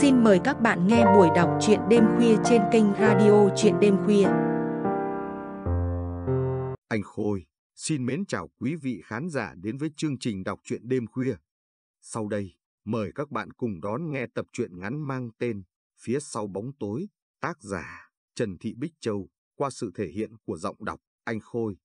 Xin mời các bạn nghe buổi đọc truyện đêm khuya trên kênh radio truyện đêm khuya. Anh Khôi xin mến chào quý vị khán giả đến với chương trình đọc truyện đêm khuya. Sau đây, mời các bạn cùng đón nghe tập truyện ngắn mang tên Phía sau bóng tối, tác giả Trần Thị Bích Châu qua sự thể hiện của giọng đọc Anh Khôi.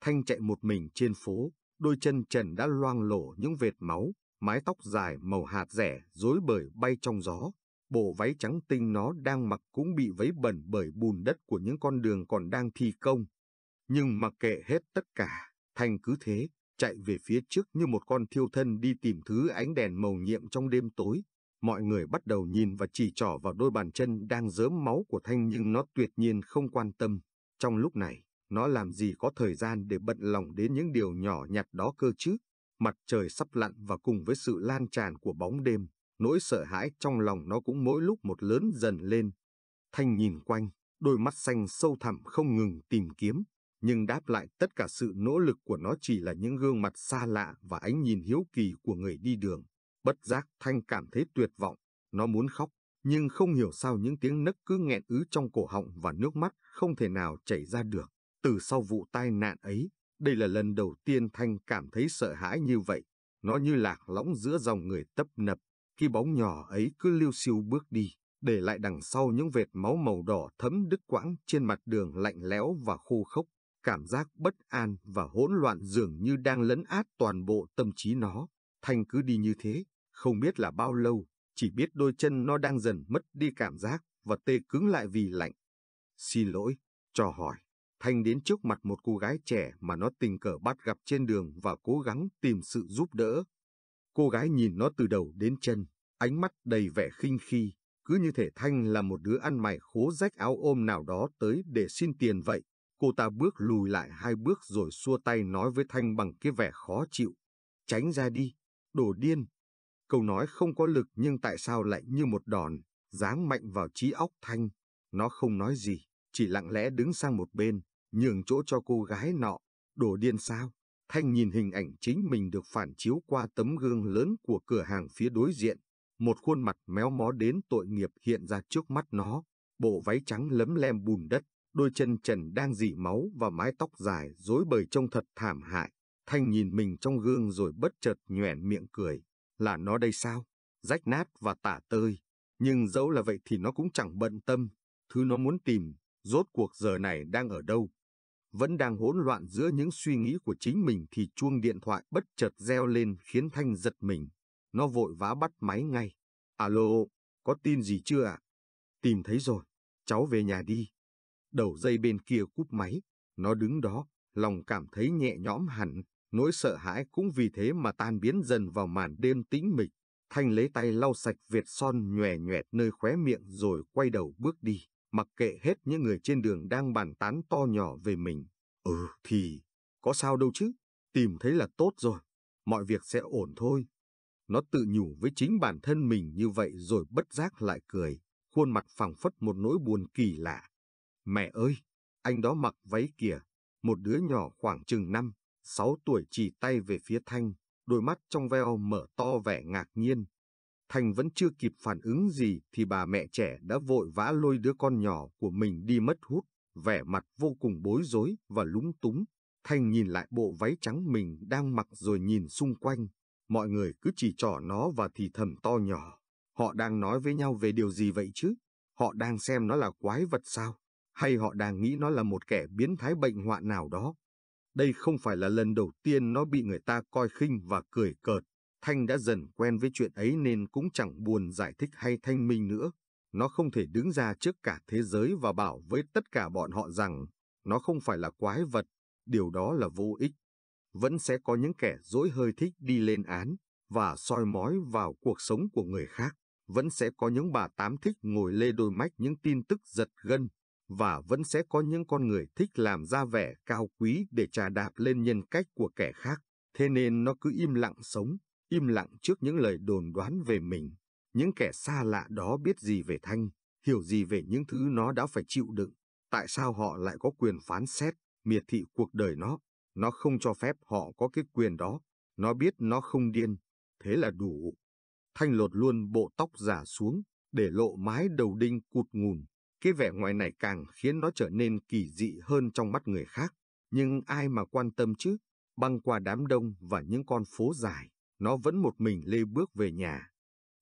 Thanh chạy một mình trên phố, đôi chân Trần đã loang lổ những vệt máu, mái tóc dài màu hạt rẻ rối bời bay trong gió. Bộ váy trắng tinh nó đang mặc cũng bị vấy bẩn bởi bùn đất của những con đường còn đang thi công. Nhưng mặc kệ hết tất cả, thanh cứ thế, chạy về phía trước như một con thiêu thân đi tìm thứ ánh đèn màu nhiệm trong đêm tối. Mọi người bắt đầu nhìn và chỉ trỏ vào đôi bàn chân đang dớm máu của Thanh nhưng nó tuyệt nhiên không quan tâm. Trong lúc này, nó làm gì có thời gian để bận lòng đến những điều nhỏ nhặt đó cơ chứ? Mặt trời sắp lặn và cùng với sự lan tràn của bóng đêm, nỗi sợ hãi trong lòng nó cũng mỗi lúc một lớn dần lên. Thanh nhìn quanh, đôi mắt xanh sâu thẳm không ngừng tìm kiếm, nhưng đáp lại tất cả sự nỗ lực của nó chỉ là những gương mặt xa lạ và ánh nhìn hiếu kỳ của người đi đường. Bất giác Thanh cảm thấy tuyệt vọng, nó muốn khóc, nhưng không hiểu sao những tiếng nấc cứ nghẹn ứ trong cổ họng và nước mắt không thể nào chảy ra được. Từ sau vụ tai nạn ấy, đây là lần đầu tiên Thanh cảm thấy sợ hãi như vậy. Nó như lạc lõng giữa dòng người tấp nập, khi bóng nhỏ ấy cứ liêu siêu bước đi, để lại đằng sau những vệt máu màu đỏ thấm đứt quãng trên mặt đường lạnh lẽo và khô khốc. Cảm giác bất an và hỗn loạn dường như đang lấn át toàn bộ tâm trí nó. Thanh cứ đi như thế, không biết là bao lâu, chỉ biết đôi chân nó đang dần mất đi cảm giác và tê cứng lại vì lạnh. Xin lỗi, cho hỏi, Thanh đến trước mặt một cô gái trẻ mà nó tình cờ bắt gặp trên đường và cố gắng tìm sự giúp đỡ. Cô gái nhìn nó từ đầu đến chân, ánh mắt đầy vẻ khinh khi, cứ như thể Thanh là một đứa ăn mày khố rách áo ôm nào đó tới để xin tiền vậy. Cô ta bước lùi lại hai bước rồi xua tay nói với Thanh bằng cái vẻ khó chịu. Tránh ra đi, đồ điên. Câu nói không có lực nhưng tại sao lại như một đòn, giáng mạnh vào trí óc Thanh. Nó không nói gì, chỉ lặng lẽ đứng sang một bên, nhường chỗ cho cô gái nọ, đồ điên sao. Thanh nhìn hình ảnh chính mình được phản chiếu qua tấm gương lớn của cửa hàng phía đối diện, một khuôn mặt méo mó đến tội nghiệp hiện ra trước mắt nó, bộ váy trắng lấm lem bùn đất, đôi chân trần đang dỉ máu và mái tóc dài rối bời trông thật thảm hại. Thanh nhìn mình trong gương rồi bất chợt nhoẻn miệng cười, là nó đây sao, rách nát và tả tơi, nhưng dẫu là vậy thì nó cũng chẳng bận tâm, thứ nó muốn tìm, rốt cuộc giờ này đang ở đâu vẫn đang hỗn loạn giữa những suy nghĩ của chính mình thì chuông điện thoại bất chợt reo lên khiến Thanh giật mình. Nó vội vã bắt máy ngay. Alo, có tin gì chưa ạ? Tìm thấy rồi, cháu về nhà đi. Đầu dây bên kia cúp máy, nó đứng đó, lòng cảm thấy nhẹ nhõm hẳn, nỗi sợ hãi cũng vì thế mà tan biến dần vào màn đêm tĩnh mịch. Thanh lấy tay lau sạch Việt son nhòe nhòe nơi khóe miệng rồi quay đầu bước đi mặc kệ hết những người trên đường đang bàn tán to nhỏ về mình. Ừ thì, có sao đâu chứ, tìm thấy là tốt rồi, mọi việc sẽ ổn thôi. Nó tự nhủ với chính bản thân mình như vậy rồi bất giác lại cười, khuôn mặt phẳng phất một nỗi buồn kỳ lạ. Mẹ ơi, anh đó mặc váy kìa, một đứa nhỏ khoảng chừng 5, 6 tuổi chỉ tay về phía Thanh, đôi mắt trong veo mở to vẻ ngạc nhiên, Thành vẫn chưa kịp phản ứng gì thì bà mẹ trẻ đã vội vã lôi đứa con nhỏ của mình đi mất hút, vẻ mặt vô cùng bối rối và lúng túng. Thành nhìn lại bộ váy trắng mình đang mặc rồi nhìn xung quanh. Mọi người cứ chỉ trỏ nó và thì thầm to nhỏ. Họ đang nói với nhau về điều gì vậy chứ? Họ đang xem nó là quái vật sao? Hay họ đang nghĩ nó là một kẻ biến thái bệnh hoạn nào đó? Đây không phải là lần đầu tiên nó bị người ta coi khinh và cười cợt. Thanh đã dần quen với chuyện ấy nên cũng chẳng buồn giải thích hay thanh minh nữa. Nó không thể đứng ra trước cả thế giới và bảo với tất cả bọn họ rằng nó không phải là quái vật, điều đó là vô ích. Vẫn sẽ có những kẻ dối hơi thích đi lên án và soi mói vào cuộc sống của người khác. Vẫn sẽ có những bà tám thích ngồi lê đôi mách những tin tức giật gân và vẫn sẽ có những con người thích làm ra vẻ cao quý để trà đạp lên nhân cách của kẻ khác. Thế nên nó cứ im lặng sống, im lặng trước những lời đồn đoán về mình. Những kẻ xa lạ đó biết gì về Thanh, hiểu gì về những thứ nó đã phải chịu đựng, tại sao họ lại có quyền phán xét, miệt thị cuộc đời nó. Nó không cho phép họ có cái quyền đó, nó biết nó không điên, thế là đủ. Thanh lột luôn bộ tóc giả xuống, để lộ mái đầu đinh cụt ngùn. Cái vẻ ngoài này càng khiến nó trở nên kỳ dị hơn trong mắt người khác. Nhưng ai mà quan tâm chứ, băng qua đám đông và những con phố dài, nó vẫn một mình lê bước về nhà.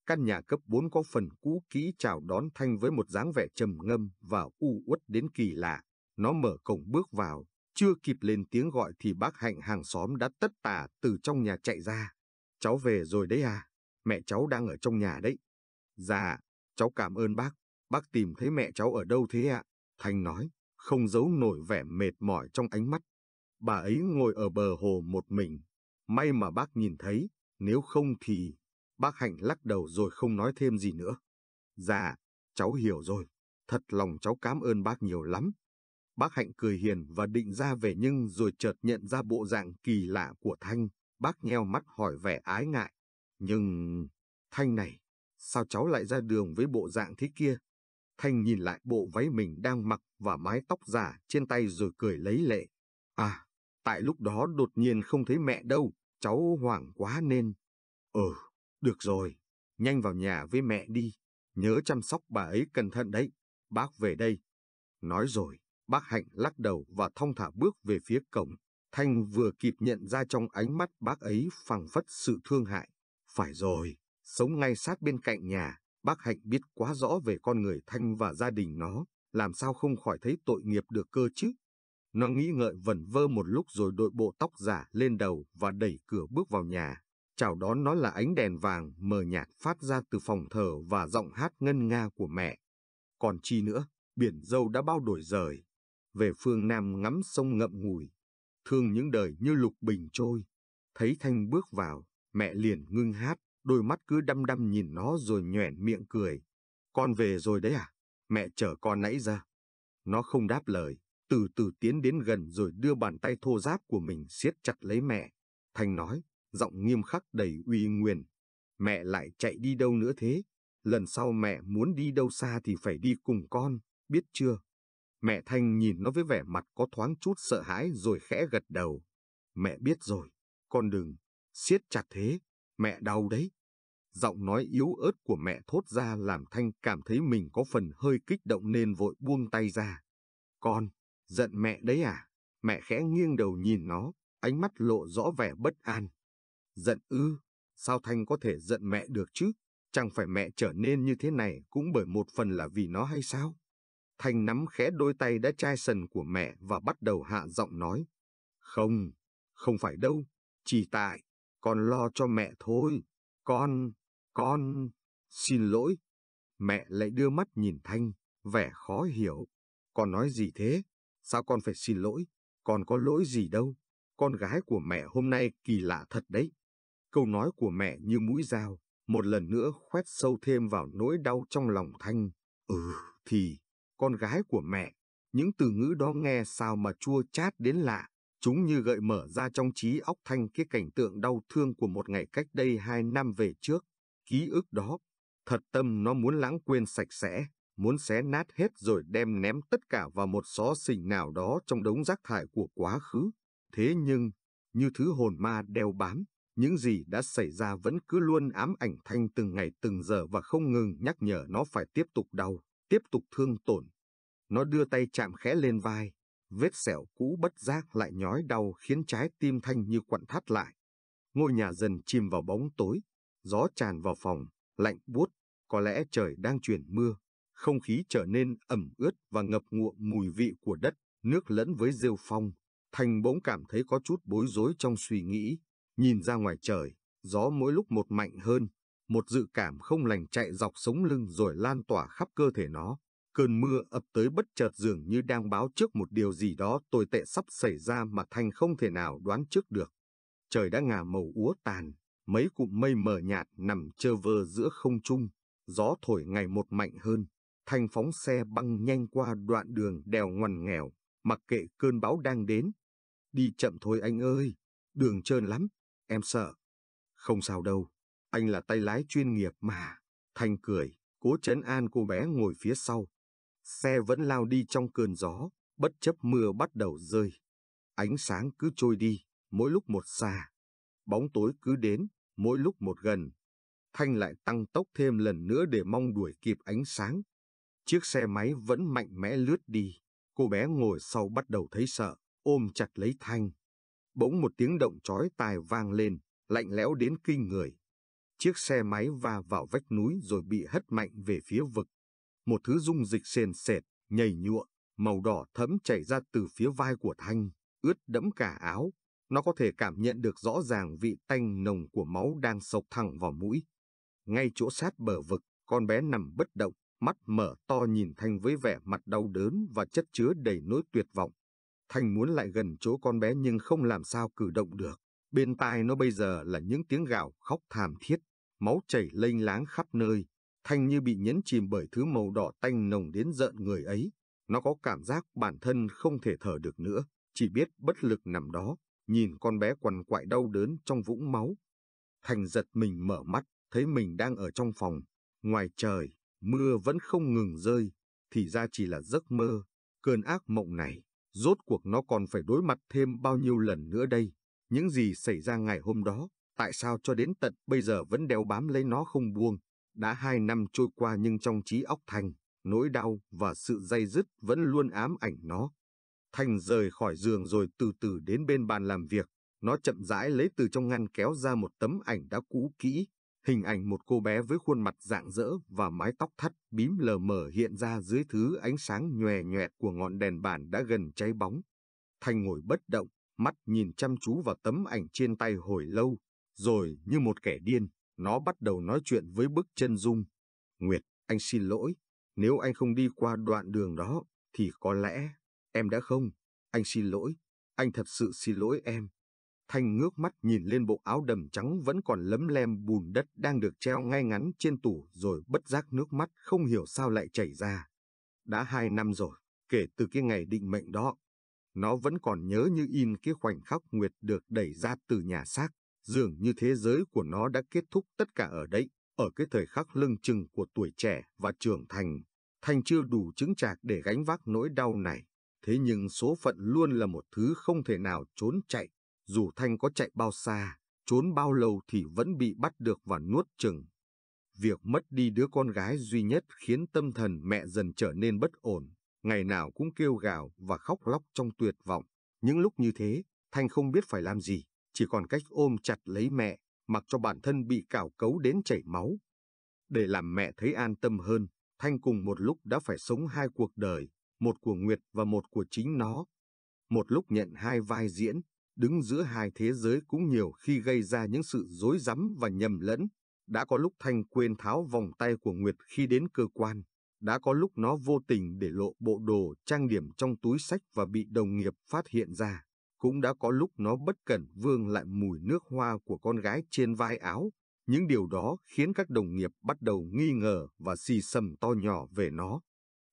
Căn nhà cấp 4 có phần cũ kỹ chào đón Thanh với một dáng vẻ trầm ngâm và u uất đến kỳ lạ. Nó mở cổng bước vào, chưa kịp lên tiếng gọi thì bác Hạnh hàng xóm đã tất tả từ trong nhà chạy ra. Cháu về rồi đấy à, mẹ cháu đang ở trong nhà đấy. Dạ, cháu cảm ơn bác, bác tìm thấy mẹ cháu ở đâu thế ạ? À? Thanh nói, không giấu nổi vẻ mệt mỏi trong ánh mắt. Bà ấy ngồi ở bờ hồ một mình, may mà bác nhìn thấy, nếu không thì... Bác Hạnh lắc đầu rồi không nói thêm gì nữa. Dạ, cháu hiểu rồi. Thật lòng cháu cảm ơn bác nhiều lắm. Bác Hạnh cười hiền và định ra về nhưng rồi chợt nhận ra bộ dạng kỳ lạ của Thanh. Bác nheo mắt hỏi vẻ ái ngại. Nhưng... Thanh này, sao cháu lại ra đường với bộ dạng thế kia? Thanh nhìn lại bộ váy mình đang mặc và mái tóc giả trên tay rồi cười lấy lệ. À, tại lúc đó đột nhiên không thấy mẹ đâu, Cháu hoảng quá nên... Ừ, được rồi, nhanh vào nhà với mẹ đi, nhớ chăm sóc bà ấy cẩn thận đấy, bác về đây. Nói rồi, bác Hạnh lắc đầu và thong thả bước về phía cổng. Thanh vừa kịp nhận ra trong ánh mắt bác ấy phẳng phất sự thương hại. Phải rồi, sống ngay sát bên cạnh nhà, bác Hạnh biết quá rõ về con người Thanh và gia đình nó, làm sao không khỏi thấy tội nghiệp được cơ chứ. Nó nghĩ ngợi vẩn vơ một lúc rồi đội bộ tóc giả lên đầu và đẩy cửa bước vào nhà. Chào đón nó là ánh đèn vàng mờ nhạt phát ra từ phòng thờ và giọng hát ngân nga của mẹ. Còn chi nữa, biển dâu đã bao đổi rời. Về phương Nam ngắm sông ngậm ngùi, thương những đời như lục bình trôi. Thấy Thanh bước vào, mẹ liền ngưng hát, đôi mắt cứ đăm đăm nhìn nó rồi nhoẻn miệng cười. Con về rồi đấy à? Mẹ chở con nãy ra. Nó không đáp lời, từ từ tiến đến gần rồi đưa bàn tay thô ráp của mình siết chặt lấy mẹ. Thanh nói, giọng nghiêm khắc đầy uy nguyền. Mẹ lại chạy đi đâu nữa thế? Lần sau mẹ muốn đi đâu xa thì phải đi cùng con, biết chưa? Mẹ Thanh nhìn nó với vẻ mặt có thoáng chút sợ hãi rồi khẽ gật đầu. Mẹ biết rồi, con đừng, siết chặt thế, mẹ đau đấy. Giọng nói yếu ớt của mẹ thốt ra làm Thanh cảm thấy mình có phần hơi kích động nên vội buông tay ra. Con, Giận mẹ đấy à? Mẹ khẽ nghiêng đầu nhìn nó, ánh mắt lộ rõ vẻ bất an. Giận ư, sao Thanh có thể giận mẹ được chứ? Chẳng phải mẹ trở nên như thế này cũng bởi một phần là vì nó hay sao? Thanh nắm khẽ đôi tay đã chai sần của mẹ và bắt đầu hạ giọng nói. Không, không phải đâu, chỉ tại, con lo cho mẹ thôi. Con, con, xin lỗi. Mẹ lại đưa mắt nhìn Thanh, vẻ khó hiểu. Con nói gì thế? Sao con phải xin lỗi? Con có lỗi gì đâu? Con gái của mẹ hôm nay kỳ lạ thật đấy. Câu nói của mẹ như mũi dao, một lần nữa khoét sâu thêm vào nỗi đau trong lòng Thanh. Ừ, thì, con gái của mẹ, những từ ngữ đó nghe sao mà chua chát đến lạ. Chúng như gợi mở ra trong trí óc Thanh cái cảnh tượng đau thương của một ngày cách đây hai năm về trước. Ký ức đó, thật tâm nó muốn lãng quên sạch sẽ muốn xé nát hết rồi đem ném tất cả vào một xó xỉnh nào đó trong đống rác thải của quá khứ. Thế nhưng, như thứ hồn ma đeo bám, những gì đã xảy ra vẫn cứ luôn ám ảnh Thanh từng ngày từng giờ và không ngừng nhắc nhở nó phải tiếp tục đau, tiếp tục thương tổn. Nó đưa tay chạm khẽ lên vai, vết sẹo cũ bất giác lại nhói đau khiến trái tim Thanh như quặn thắt lại. Ngôi nhà dần chìm vào bóng tối, gió tràn vào phòng, lạnh buốt, có lẽ trời đang chuyển mưa không khí trở nên ẩm ướt và ngập ngụa mùi vị của đất, nước lẫn với rêu phong. Thành bỗng cảm thấy có chút bối rối trong suy nghĩ, nhìn ra ngoài trời, gió mỗi lúc một mạnh hơn, một dự cảm không lành chạy dọc sống lưng rồi lan tỏa khắp cơ thể nó. Cơn mưa ập tới bất chợt dường như đang báo trước một điều gì đó tồi tệ sắp xảy ra mà Thành không thể nào đoán trước được. Trời đã ngả màu úa tàn, mấy cụm mây mờ nhạt nằm trơ vơ giữa không trung, gió thổi ngày một mạnh hơn, Thanh phóng xe băng nhanh qua đoạn đường đèo ngoằn nghèo, mặc kệ cơn bão đang đến. Đi chậm thôi anh ơi, đường trơn lắm, em sợ. Không sao đâu, anh là tay lái chuyên nghiệp mà. Thanh cười, cố chấn an cô bé ngồi phía sau. Xe vẫn lao đi trong cơn gió, bất chấp mưa bắt đầu rơi. Ánh sáng cứ trôi đi, mỗi lúc một xa. Bóng tối cứ đến, mỗi lúc một gần. Thanh lại tăng tốc thêm lần nữa để mong đuổi kịp ánh sáng. Chiếc xe máy vẫn mạnh mẽ lướt đi. Cô bé ngồi sau bắt đầu thấy sợ, ôm chặt lấy Thanh. Bỗng một tiếng động chói tai vang lên, lạnh lẽo đến kinh người. Chiếc xe máy va vào vách núi rồi bị hất mạnh về phía vực. Một thứ dung dịch sền sệt, nhầy nhụa, màu đỏ thẫm chảy ra từ phía vai của Thanh, ướt đẫm cả áo. Nó có thể cảm nhận được rõ ràng vị tanh nồng của máu đang sộc thẳng vào mũi. Ngay chỗ sát bờ vực, con bé nằm bất động, mắt mở to nhìn Thanh với vẻ mặt đau đớn và chất chứa đầy nỗi tuyệt vọng. Thanh muốn lại gần chỗ con bé nhưng không làm sao cử động được. Bên tai nó bây giờ là những tiếng gào khóc thảm thiết, máu chảy lênh láng khắp nơi. Thanh như bị nhấn chìm bởi thứ màu đỏ tanh nồng đến giận người ấy. Nó có cảm giác bản thân không thể thở được nữa, chỉ biết bất lực nằm đó, nhìn con bé quằn quại đau đớn trong vũng máu. Thành giật mình mở mắt, thấy mình đang ở trong phòng. Ngoài trời, mưa vẫn không ngừng rơi, thì ra chỉ là giấc mơ, cơn ác mộng này, rốt cuộc nó còn phải đối mặt thêm bao nhiêu lần nữa đây, những gì xảy ra ngày hôm đó, tại sao cho đến tận bây giờ vẫn đeo bám lấy nó không buông, đã hai năm trôi qua nhưng trong trí óc Thành, nỗi đau và sự dây dứt vẫn luôn ám ảnh nó. Thành rời khỏi giường rồi từ từ đến bên bàn làm việc, nó chậm rãi lấy từ trong ngăn kéo ra một tấm ảnh đã cũ kỹ, hình ảnh một cô bé với khuôn mặt rạng rỡ và mái tóc thắt bím lờ mờ hiện ra dưới thứ ánh sáng nhòe nhòe của ngọn đèn bàn đã gần cháy bóng. Thanh ngồi bất động, mắt nhìn chăm chú vào tấm ảnh trên tay hồi lâu, rồi như một kẻ điên, nó bắt đầu nói chuyện với bức chân dung. Nguyệt, anh xin lỗi, nếu anh không đi qua đoạn đường đó, thì có lẽ, em đã không, anh xin lỗi, anh thật sự xin lỗi em. Thanh ngước mắt nhìn lên bộ áo đầm trắng vẫn còn lấm lem bùn đất đang được treo ngay ngắn trên tủ rồi bất giác nước mắt không hiểu sao lại chảy ra. Đã hai năm rồi, kể từ cái ngày định mệnh đó, nó vẫn còn nhớ như in cái khoảnh khắc Nguyệt được đẩy ra từ nhà xác, dường như thế giới của nó đã kết thúc tất cả ở đấy, ở cái thời khắc lưng chừng của tuổi trẻ và trưởng thành. Thanh chưa đủ chứng trạc để gánh vác nỗi đau này, thế nhưng số phận luôn là một thứ không thể nào trốn chạy dù Thanh có chạy bao xa, trốn bao lâu thì vẫn bị bắt được và nuốt chừng. Việc mất đi đứa con gái duy nhất khiến tâm thần mẹ dần trở nên bất ổn, ngày nào cũng kêu gào và khóc lóc trong tuyệt vọng. Những lúc như thế, Thanh không biết phải làm gì, chỉ còn cách ôm chặt lấy mẹ, mặc cho bản thân bị cào cấu đến chảy máu. Để làm mẹ thấy an tâm hơn, Thanh cùng một lúc đã phải sống hai cuộc đời, một của Nguyệt và một của chính nó. Một lúc nhận hai vai diễn, đứng giữa hai thế giới cũng nhiều khi gây ra những sự dối rắm và nhầm lẫn. Đã có lúc Thanh quên tháo vòng tay của Nguyệt khi đến cơ quan, đã có lúc nó vô tình để lộ bộ đồ trang điểm trong túi sách và bị đồng nghiệp phát hiện ra, cũng đã có lúc nó bất cẩn vương lại mùi nước hoa của con gái trên vai áo. Những điều đó khiến các đồng nghiệp bắt đầu nghi ngờ và si sầm to nhỏ về nó.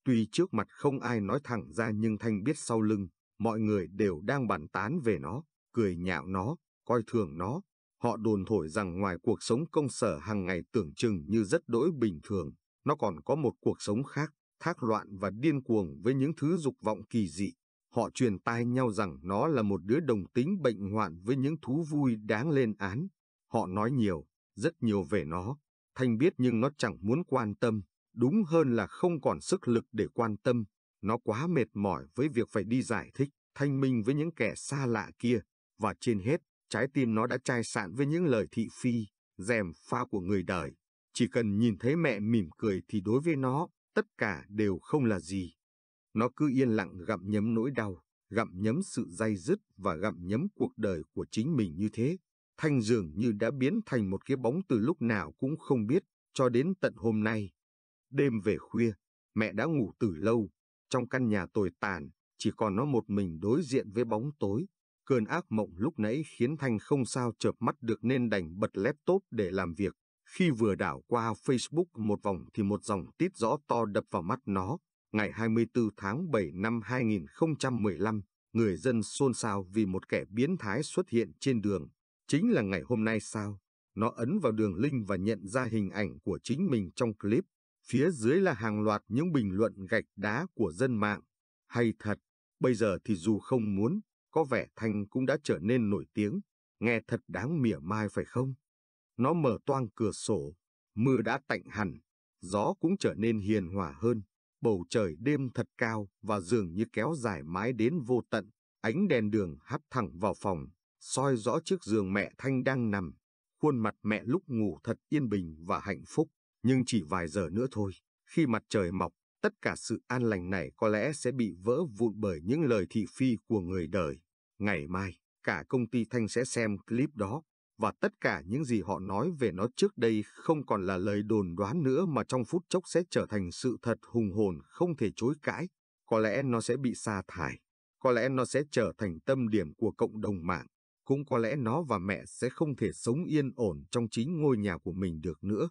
Tuy trước mặt không ai nói thẳng ra nhưng Thanh biết sau lưng, mọi người đều đang bàn tán về nó cười nhạo nó, coi thường nó. Họ đồn thổi rằng ngoài cuộc sống công sở hàng ngày tưởng chừng như rất đỗi bình thường, nó còn có một cuộc sống khác, thác loạn và điên cuồng với những thứ dục vọng kỳ dị. Họ truyền tai nhau rằng nó là một đứa đồng tính bệnh hoạn với những thú vui đáng lên án. Họ nói nhiều, rất nhiều về nó. Thanh biết nhưng nó chẳng muốn quan tâm, đúng hơn là không còn sức lực để quan tâm. Nó quá mệt mỏi với việc phải đi giải thích, thanh minh với những kẻ xa lạ kia và trên hết, trái tim nó đã chai sạn với những lời thị phi, dèm pha của người đời. Chỉ cần nhìn thấy mẹ mỉm cười thì đối với nó, tất cả đều không là gì. Nó cứ yên lặng gặm nhấm nỗi đau, gặm nhấm sự dây dứt và gặm nhấm cuộc đời của chính mình như thế. Thanh dường như đã biến thành một cái bóng từ lúc nào cũng không biết, cho đến tận hôm nay. Đêm về khuya, mẹ đã ngủ từ lâu, trong căn nhà tồi tàn, chỉ còn nó một mình đối diện với bóng tối. Cơn ác mộng lúc nãy khiến Thanh không sao chợp mắt được nên đành bật laptop để làm việc. Khi vừa đảo qua Facebook một vòng thì một dòng tít rõ to đập vào mắt nó. Ngày 24 tháng 7 năm 2015, người dân xôn xao vì một kẻ biến thái xuất hiện trên đường. Chính là ngày hôm nay sao? Nó ấn vào đường link và nhận ra hình ảnh của chính mình trong clip. Phía dưới là hàng loạt những bình luận gạch đá của dân mạng. Hay thật, bây giờ thì dù không muốn, có vẻ thanh cũng đã trở nên nổi tiếng, nghe thật đáng mỉa mai phải không? Nó mở toang cửa sổ, mưa đã tạnh hẳn, gió cũng trở nên hiền hòa hơn, bầu trời đêm thật cao và dường như kéo dài mãi đến vô tận, ánh đèn đường hắt thẳng vào phòng, soi rõ chiếc giường mẹ Thanh đang nằm, khuôn mặt mẹ lúc ngủ thật yên bình và hạnh phúc, nhưng chỉ vài giờ nữa thôi, khi mặt trời mọc tất cả sự an lành này có lẽ sẽ bị vỡ vụn bởi những lời thị phi của người đời. Ngày mai, cả công ty Thanh sẽ xem clip đó, và tất cả những gì họ nói về nó trước đây không còn là lời đồn đoán nữa mà trong phút chốc sẽ trở thành sự thật hùng hồn không thể chối cãi. Có lẽ nó sẽ bị sa thải, có lẽ nó sẽ trở thành tâm điểm của cộng đồng mạng, cũng có lẽ nó và mẹ sẽ không thể sống yên ổn trong chính ngôi nhà của mình được nữa.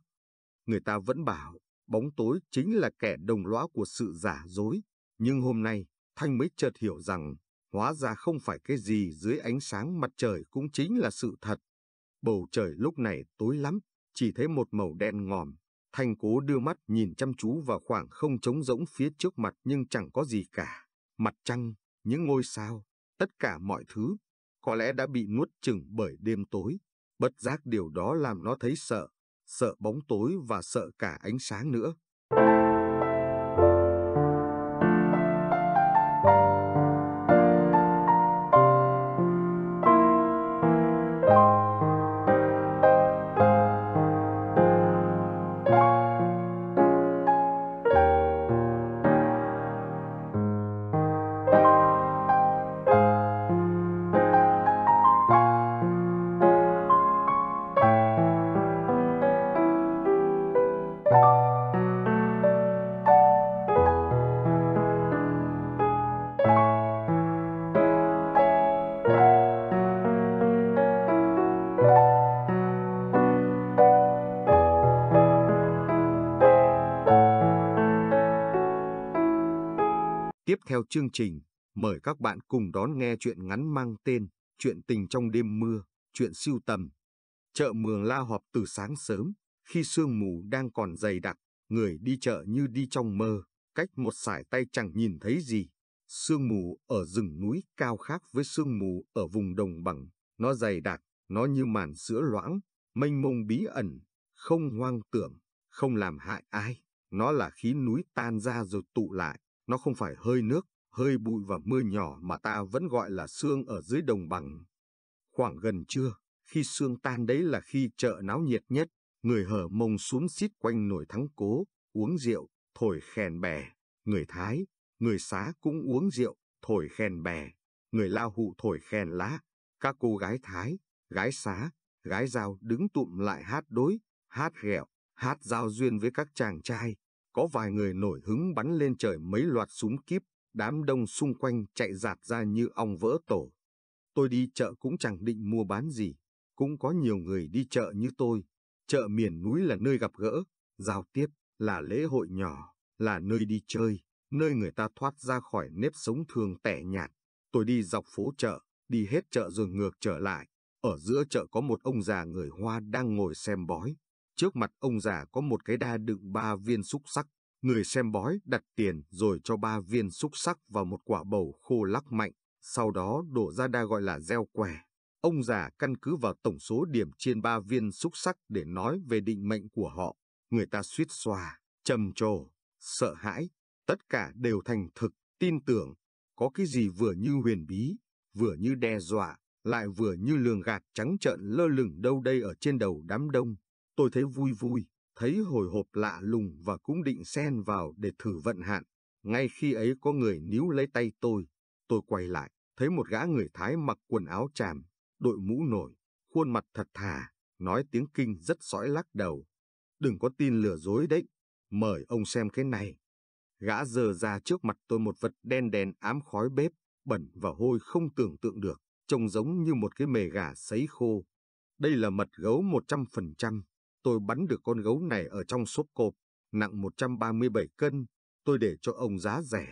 Người ta vẫn bảo bóng tối chính là kẻ đồng lõa của sự giả dối. Nhưng hôm nay, Thanh mới chợt hiểu rằng, hóa ra không phải cái gì dưới ánh sáng mặt trời cũng chính là sự thật. Bầu trời lúc này tối lắm, chỉ thấy một màu đen ngòm. Thanh cố đưa mắt nhìn chăm chú vào khoảng không trống rỗng phía trước mặt nhưng chẳng có gì cả. Mặt trăng, những ngôi sao, tất cả mọi thứ, có lẽ đã bị nuốt chửng bởi đêm tối. Bất giác điều đó làm nó thấy sợ, sợ bóng tối và sợ cả ánh sáng nữa. Theo chương trình, mời các bạn cùng đón nghe chuyện ngắn mang tên Chuyện tình trong đêm mưa, chuyện siêu tầm. Chợ Mường La họp từ sáng sớm, khi sương mù đang còn dày đặc, người đi chợ như đi trong mơ, cách một sải tay chẳng nhìn thấy gì. Sương mù ở rừng núi cao khác với sương mù ở vùng đồng bằng, nó dày đặc, nó như màn sữa loãng, mênh mông bí ẩn, không hoang tưởng, không làm hại ai. Nó là khí núi tan ra rồi tụ lại, nó không phải hơi nước, hơi bụi và mưa nhỏ mà ta vẫn gọi là sương ở dưới đồng bằng. Khoảng gần trưa, khi sương tan đấy là khi chợ náo nhiệt nhất, người hở mông xuống xít quanh nổi thắng cố, uống rượu, thổi khèn bè, người Thái, người Xá cũng uống rượu, thổi khèn bè, người Lao Hụ thổi khèn lá, các cô gái Thái, gái Xá, gái Giao đứng tụm lại hát đối, hát ghẹo, hát giao duyên với các chàng trai, có vài người nổi hứng bắn lên trời mấy loạt súng kíp Đám đông xung quanh chạy giạt ra như ong vỡ tổ. Tôi đi chợ cũng chẳng định mua bán gì. Cũng có nhiều người đi chợ như tôi. Chợ miền núi là nơi gặp gỡ, giao tiếp, là lễ hội nhỏ, là nơi đi chơi, nơi người ta thoát ra khỏi nếp sống thường tẻ nhạt. Tôi đi dọc phố chợ, đi hết chợ rồi ngược trở lại. Ở giữa chợ có một ông già người Hoa đang ngồi xem bói. Trước mặt ông già có một cái đa đựng ba viên xúc sắc, Người xem bói đặt tiền rồi cho ba viên xúc sắc và một quả bầu khô lắc mạnh, sau đó đổ ra đa gọi là gieo quẻ. Ông già căn cứ vào tổng số điểm trên ba viên xúc sắc để nói về định mệnh của họ. Người ta suýt xòa, trầm trồ, sợ hãi, tất cả đều thành thực, tin tưởng. Có cái gì vừa như huyền bí, vừa như đe dọa, lại vừa như lường gạt trắng trợn lơ lửng đâu đây ở trên đầu đám đông. Tôi thấy vui vui, thấy hồi hộp lạ lùng và cũng định xen vào để thử vận hạn. Ngay khi ấy có người níu lấy tay tôi, tôi quay lại, thấy một gã người Thái mặc quần áo tràm, đội mũ nổi, khuôn mặt thật thà, nói tiếng kinh rất sõi lắc đầu. Đừng có tin lừa dối đấy, mời ông xem cái này. Gã dơ ra trước mặt tôi một vật đen đen ám khói bếp, bẩn và hôi không tưởng tượng được, trông giống như một cái mề gà sấy khô. Đây là mật gấu 100%, Tôi bắn được con gấu này ở trong xốp cộp, nặng 137 cân, tôi để cho ông giá rẻ.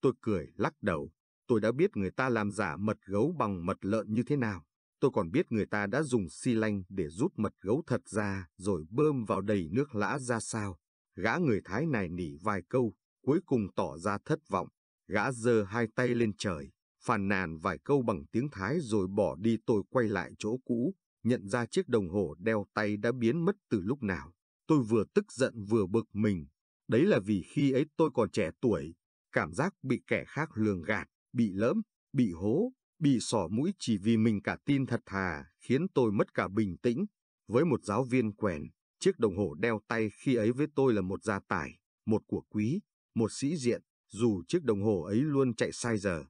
Tôi cười lắc đầu, tôi đã biết người ta làm giả mật gấu bằng mật lợn như thế nào. Tôi còn biết người ta đã dùng xi lanh để rút mật gấu thật ra rồi bơm vào đầy nước lã ra sao. Gã người Thái này nỉ vài câu, cuối cùng tỏ ra thất vọng. Gã giơ hai tay lên trời, phàn nàn vài câu bằng tiếng Thái rồi bỏ đi tôi quay lại chỗ cũ nhận ra chiếc đồng hồ đeo tay đã biến mất từ lúc nào. Tôi vừa tức giận vừa bực mình. Đấy là vì khi ấy tôi còn trẻ tuổi, cảm giác bị kẻ khác lường gạt, bị lỡm, bị hố, bị sỏ mũi chỉ vì mình cả tin thật thà khiến tôi mất cả bình tĩnh. Với một giáo viên quèn, chiếc đồng hồ đeo tay khi ấy với tôi là một gia tài, một của quý, một sĩ diện, dù chiếc đồng hồ ấy luôn chạy sai giờ.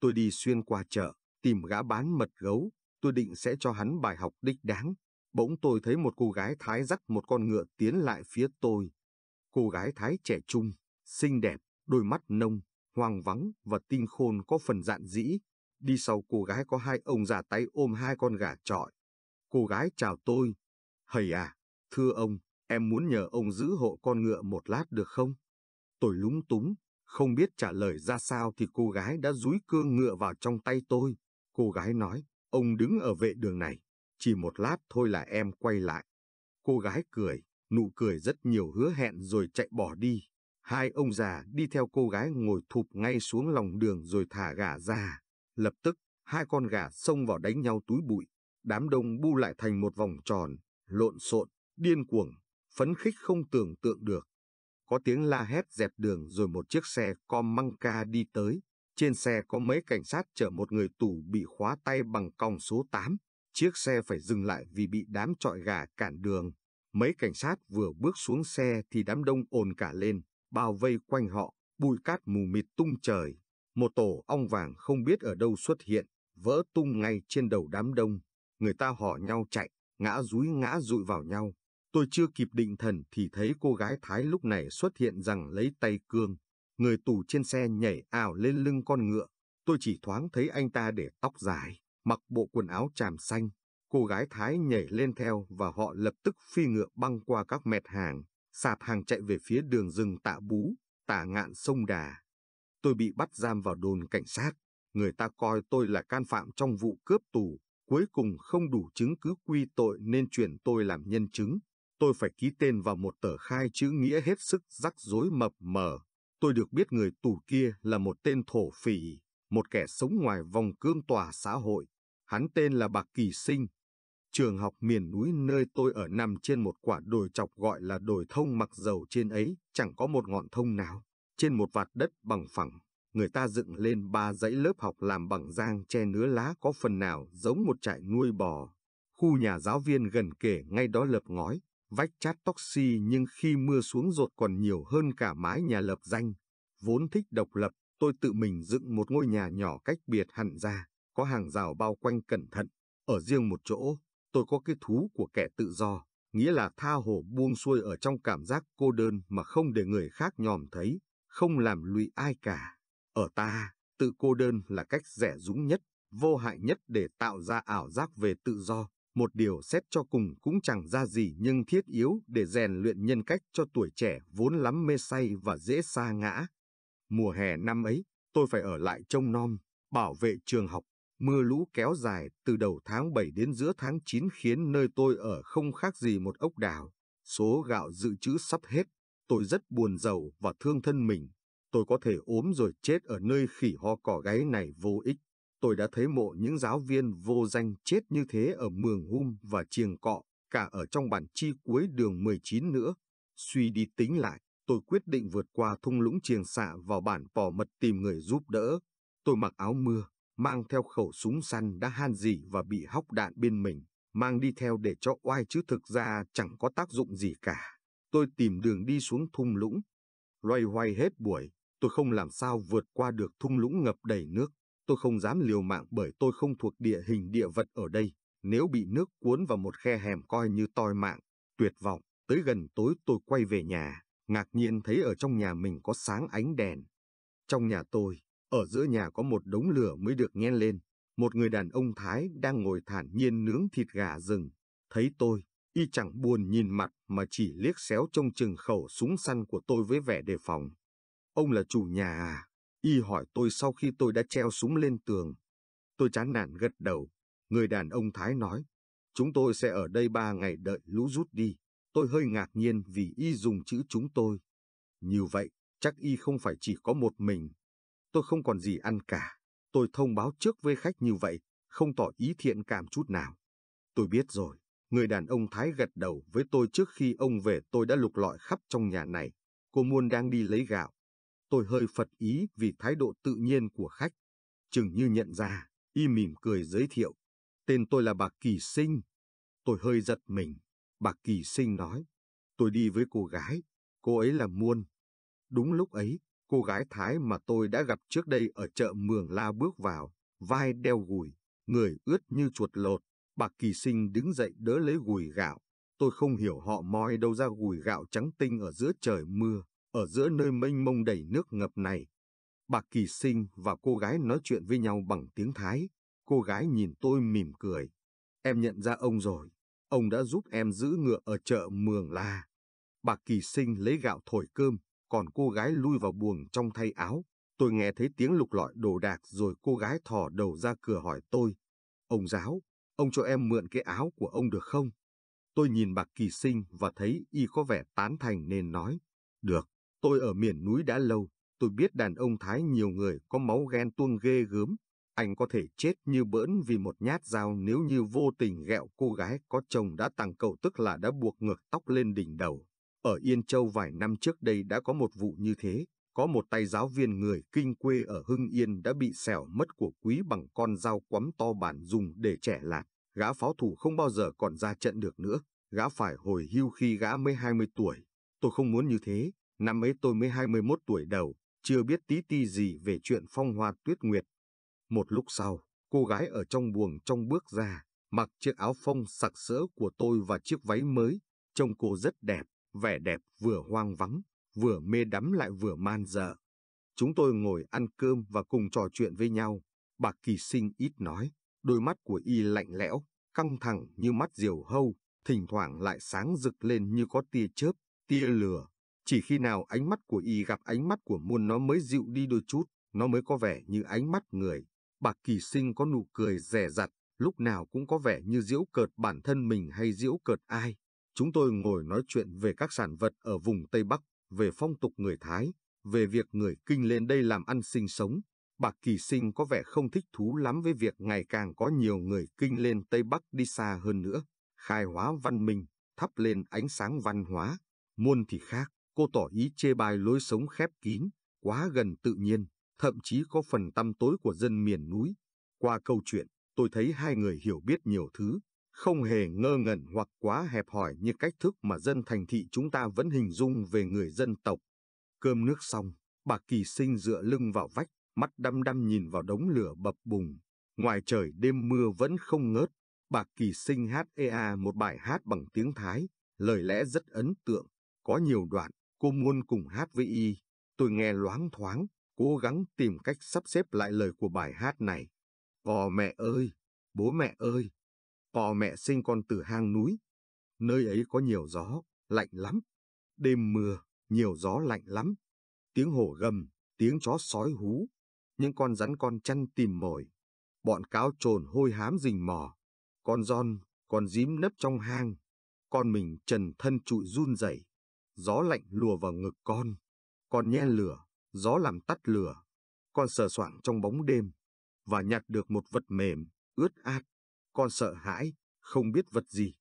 Tôi đi xuyên qua chợ, tìm gã bán mật gấu, tôi định sẽ cho hắn bài học đích đáng. Bỗng tôi thấy một cô gái thái dắt một con ngựa tiến lại phía tôi. Cô gái thái trẻ trung, xinh đẹp, đôi mắt nông, hoang vắng và tinh khôn có phần dạn dĩ. Đi sau cô gái có hai ông già tay ôm hai con gà trọi. Cô gái chào tôi. Hầy à, thưa ông, em muốn nhờ ông giữ hộ con ngựa một lát được không? Tôi lúng túng, không biết trả lời ra sao thì cô gái đã dúi cương ngựa vào trong tay tôi. Cô gái nói, Ông đứng ở vệ đường này, chỉ một lát thôi là em quay lại. Cô gái cười, nụ cười rất nhiều hứa hẹn rồi chạy bỏ đi. Hai ông già đi theo cô gái ngồi thụp ngay xuống lòng đường rồi thả gà ra. Lập tức, hai con gà xông vào đánh nhau túi bụi. Đám đông bu lại thành một vòng tròn, lộn xộn, điên cuồng, phấn khích không tưởng tượng được. Có tiếng la hét dẹp đường rồi một chiếc xe com măng ca đi tới, trên xe có mấy cảnh sát chở một người tù bị khóa tay bằng còng số 8. Chiếc xe phải dừng lại vì bị đám trọi gà cản đường. Mấy cảnh sát vừa bước xuống xe thì đám đông ồn cả lên, bao vây quanh họ, bụi cát mù mịt tung trời. Một tổ ong vàng không biết ở đâu xuất hiện, vỡ tung ngay trên đầu đám đông. Người ta hò nhau chạy, ngã rúi ngã rụi vào nhau. Tôi chưa kịp định thần thì thấy cô gái Thái lúc này xuất hiện rằng lấy tay cương người tù trên xe nhảy ảo lên lưng con ngựa. Tôi chỉ thoáng thấy anh ta để tóc dài, mặc bộ quần áo tràm xanh. Cô gái Thái nhảy lên theo và họ lập tức phi ngựa băng qua các mẹt hàng, sạp hàng chạy về phía đường rừng tạ bú, tả ngạn sông đà. Tôi bị bắt giam vào đồn cảnh sát. Người ta coi tôi là can phạm trong vụ cướp tù, cuối cùng không đủ chứng cứ quy tội nên chuyển tôi làm nhân chứng. Tôi phải ký tên vào một tờ khai chữ nghĩa hết sức rắc rối mập mờ. Tôi được biết người tù kia là một tên thổ phỉ, một kẻ sống ngoài vòng cương tòa xã hội. Hắn tên là Bạc Kỳ Sinh. Trường học miền núi nơi tôi ở nằm trên một quả đồi chọc gọi là đồi thông mặc dầu trên ấy chẳng có một ngọn thông nào. Trên một vạt đất bằng phẳng, người ta dựng lên ba dãy lớp học làm bằng giang che nứa lá có phần nào giống một trại nuôi bò. Khu nhà giáo viên gần kề ngay đó lợp ngói, Vách chát toxi nhưng khi mưa xuống rột còn nhiều hơn cả mái nhà lập danh. Vốn thích độc lập, tôi tự mình dựng một ngôi nhà nhỏ cách biệt hẳn ra, có hàng rào bao quanh cẩn thận. Ở riêng một chỗ, tôi có cái thú của kẻ tự do, nghĩa là tha hồ buông xuôi ở trong cảm giác cô đơn mà không để người khác nhòm thấy, không làm lụy ai cả. Ở ta, tự cô đơn là cách rẻ rúng nhất, vô hại nhất để tạo ra ảo giác về tự do một điều xét cho cùng cũng chẳng ra gì nhưng thiết yếu để rèn luyện nhân cách cho tuổi trẻ vốn lắm mê say và dễ xa ngã. Mùa hè năm ấy, tôi phải ở lại trông nom, bảo vệ trường học. Mưa lũ kéo dài từ đầu tháng 7 đến giữa tháng 9 khiến nơi tôi ở không khác gì một ốc đảo. Số gạo dự trữ sắp hết, tôi rất buồn giàu và thương thân mình. Tôi có thể ốm rồi chết ở nơi khỉ ho cỏ gáy này vô ích tôi đã thấy mộ những giáo viên vô danh chết như thế ở Mường Hum và chiềng Cọ, cả ở trong bản chi cuối đường 19 nữa. Suy đi tính lại, tôi quyết định vượt qua thung lũng chiềng Xạ vào bản Pò Mật tìm người giúp đỡ. Tôi mặc áo mưa, mang theo khẩu súng săn đã han dỉ và bị hóc đạn bên mình, mang đi theo để cho oai chứ thực ra chẳng có tác dụng gì cả. Tôi tìm đường đi xuống thung lũng. Loay hoay hết buổi, tôi không làm sao vượt qua được thung lũng ngập đầy nước. Tôi không dám liều mạng bởi tôi không thuộc địa hình địa vật ở đây. Nếu bị nước cuốn vào một khe hẻm coi như toi mạng, tuyệt vọng, tới gần tối tôi quay về nhà, ngạc nhiên thấy ở trong nhà mình có sáng ánh đèn. Trong nhà tôi, ở giữa nhà có một đống lửa mới được nhen lên. Một người đàn ông Thái đang ngồi thản nhiên nướng thịt gà rừng. Thấy tôi, y chẳng buồn nhìn mặt mà chỉ liếc xéo trong chừng khẩu súng săn của tôi với vẻ đề phòng. Ông là chủ nhà à? Y hỏi tôi sau khi tôi đã treo súng lên tường. Tôi chán nản gật đầu. Người đàn ông Thái nói, chúng tôi sẽ ở đây ba ngày đợi lũ rút đi. Tôi hơi ngạc nhiên vì Y dùng chữ chúng tôi. Như vậy, chắc Y không phải chỉ có một mình. Tôi không còn gì ăn cả. Tôi thông báo trước với khách như vậy, không tỏ ý thiện cảm chút nào. Tôi biết rồi, người đàn ông Thái gật đầu với tôi trước khi ông về tôi đã lục lọi khắp trong nhà này. Cô Muôn đang đi lấy gạo, Tôi hơi phật ý vì thái độ tự nhiên của khách. Chừng như nhận ra, y mỉm cười giới thiệu. Tên tôi là bà Kỳ Sinh. Tôi hơi giật mình. Bà Kỳ Sinh nói. Tôi đi với cô gái. Cô ấy là Muôn. Đúng lúc ấy, cô gái Thái mà tôi đã gặp trước đây ở chợ Mường La bước vào, vai đeo gùi, người ướt như chuột lột. Bà Kỳ Sinh đứng dậy đỡ lấy gùi gạo. Tôi không hiểu họ moi đâu ra gùi gạo trắng tinh ở giữa trời mưa. Ở giữa nơi mênh mông đầy nước ngập này, bà Kỳ Sinh và cô gái nói chuyện với nhau bằng tiếng Thái. Cô gái nhìn tôi mỉm cười. Em nhận ra ông rồi, ông đã giúp em giữ ngựa ở chợ Mường La. Bà Kỳ Sinh lấy gạo thổi cơm, còn cô gái lui vào buồng trong thay áo. Tôi nghe thấy tiếng lục lọi đồ đạc rồi cô gái thò đầu ra cửa hỏi tôi. Ông giáo, ông cho em mượn cái áo của ông được không? Tôi nhìn bà Kỳ Sinh và thấy y có vẻ tán thành nên nói. Được. Tôi ở miền núi đã lâu, tôi biết đàn ông Thái nhiều người có máu ghen tuông ghê gớm. Anh có thể chết như bỡn vì một nhát dao nếu như vô tình ghẹo cô gái có chồng đã tăng cầu tức là đã buộc ngược tóc lên đỉnh đầu. Ở Yên Châu vài năm trước đây đã có một vụ như thế, có một tay giáo viên người kinh quê ở Hưng Yên đã bị xẻo mất của quý bằng con dao quắm to bản dùng để trẻ lạc. Gã pháo thủ không bao giờ còn ra trận được nữa, gã phải hồi hưu khi gã mới 20 tuổi. Tôi không muốn như thế, Năm ấy tôi mới 21 tuổi đầu, chưa biết tí ti gì về chuyện phong hoa tuyết nguyệt. Một lúc sau, cô gái ở trong buồng trong bước ra, mặc chiếc áo phong sặc sỡ của tôi và chiếc váy mới, trông cô rất đẹp, vẻ đẹp vừa hoang vắng, vừa mê đắm lại vừa man dợ. Chúng tôi ngồi ăn cơm và cùng trò chuyện với nhau, bà Kỳ Sinh ít nói, đôi mắt của y lạnh lẽo, căng thẳng như mắt diều hâu, thỉnh thoảng lại sáng rực lên như có tia chớp, tia lửa, chỉ khi nào ánh mắt của y gặp ánh mắt của muôn nó mới dịu đi đôi chút, nó mới có vẻ như ánh mắt người. Bà Kỳ Sinh có nụ cười rẻ rặt, lúc nào cũng có vẻ như diễu cợt bản thân mình hay diễu cợt ai. Chúng tôi ngồi nói chuyện về các sản vật ở vùng Tây Bắc, về phong tục người Thái, về việc người Kinh lên đây làm ăn sinh sống. Bà Kỳ Sinh có vẻ không thích thú lắm với việc ngày càng có nhiều người Kinh lên Tây Bắc đi xa hơn nữa, khai hóa văn minh, thắp lên ánh sáng văn hóa. Muôn thì khác, Cô tỏ ý chê bai lối sống khép kín, quá gần tự nhiên, thậm chí có phần tăm tối của dân miền núi. Qua câu chuyện, tôi thấy hai người hiểu biết nhiều thứ, không hề ngơ ngẩn hoặc quá hẹp hòi như cách thức mà dân thành thị chúng ta vẫn hình dung về người dân tộc. Cơm nước xong, bà Kỳ sinh dựa lưng vào vách, mắt đăm đăm nhìn vào đống lửa bập bùng. Ngoài trời đêm mưa vẫn không ngớt, bà Kỳ sinh hát EA một bài hát bằng tiếng Thái, lời lẽ rất ấn tượng, có nhiều đoạn, Cô muốn cùng hát với y, tôi nghe loáng thoáng, cố gắng tìm cách sắp xếp lại lời của bài hát này. Cò mẹ ơi, bố mẹ ơi, cò mẹ sinh con từ hang núi. Nơi ấy có nhiều gió, lạnh lắm. Đêm mưa, nhiều gió lạnh lắm. Tiếng hổ gầm, tiếng chó sói hú. Những con rắn con chăn tìm mồi. Bọn cáo trồn hôi hám rình mò. Con giòn, con dím nấp trong hang. Con mình trần thân trụi run rẩy gió lạnh lùa vào ngực con. Con nhe lửa, gió làm tắt lửa. Con sờ soạng trong bóng đêm và nhặt được một vật mềm, ướt át. Con sợ hãi, không biết vật gì.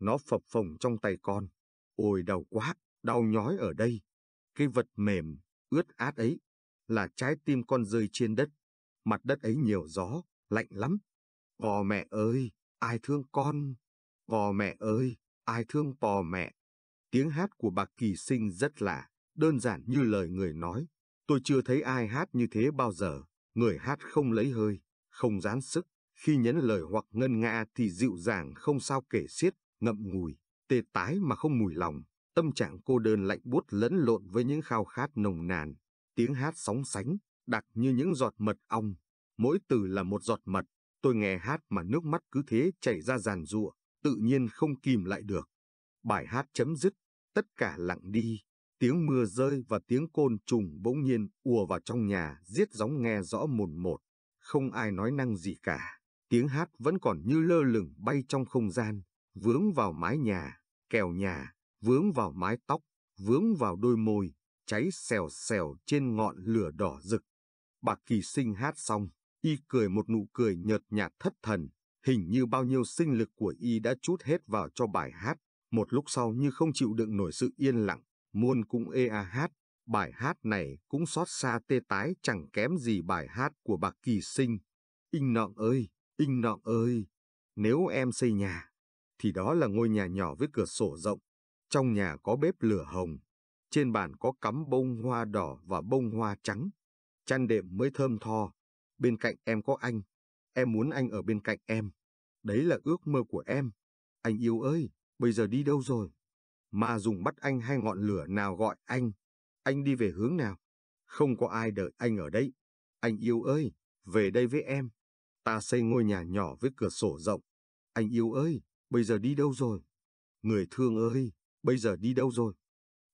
Nó phập phồng trong tay con. Ôi đau quá, đau nhói ở đây. Cái vật mềm, ướt át ấy là trái tim con rơi trên đất. Mặt đất ấy nhiều gió, lạnh lắm. Gò mẹ ơi, ai thương con? Gò mẹ ơi, ai thương bò mẹ? Tiếng hát của bà Kỳ Sinh rất lạ, đơn giản như lời người nói. Tôi chưa thấy ai hát như thế bao giờ. Người hát không lấy hơi, không dán sức. Khi nhấn lời hoặc ngân nga thì dịu dàng không sao kể xiết, ngậm ngùi, tê tái mà không mùi lòng. Tâm trạng cô đơn lạnh buốt lẫn lộn với những khao khát nồng nàn. Tiếng hát sóng sánh, đặc như những giọt mật ong. Mỗi từ là một giọt mật. Tôi nghe hát mà nước mắt cứ thế chảy ra giàn giụa, tự nhiên không kìm lại được. Bài hát chấm dứt, Tất cả lặng đi, tiếng mưa rơi và tiếng côn trùng bỗng nhiên ùa vào trong nhà, giết gióng nghe rõ mồn một. Không ai nói năng gì cả, tiếng hát vẫn còn như lơ lửng bay trong không gian, vướng vào mái nhà, kèo nhà, vướng vào mái tóc, vướng vào đôi môi, cháy xèo xèo trên ngọn lửa đỏ rực. bà Kỳ Sinh hát xong, y cười một nụ cười nhợt nhạt thất thần, hình như bao nhiêu sinh lực của y đã chút hết vào cho bài hát, một lúc sau như không chịu đựng nổi sự yên lặng, muôn cũng ê a hát, bài hát này cũng xót xa tê tái chẳng kém gì bài hát của bà Kỳ Sinh. Inh nọng ơi, inh nọng ơi, nếu em xây nhà, thì đó là ngôi nhà nhỏ với cửa sổ rộng, trong nhà có bếp lửa hồng, trên bàn có cắm bông hoa đỏ và bông hoa trắng. Chăn đệm mới thơm tho, bên cạnh em có anh, em muốn anh ở bên cạnh em. Đấy là ước mơ của em. Anh yêu ơi, bây giờ đi đâu rồi? Mà dùng bắt anh hay ngọn lửa nào gọi anh? Anh đi về hướng nào? Không có ai đợi anh ở đây. Anh yêu ơi, về đây với em. Ta xây ngôi nhà nhỏ với cửa sổ rộng. Anh yêu ơi, bây giờ đi đâu rồi? Người thương ơi, bây giờ đi đâu rồi?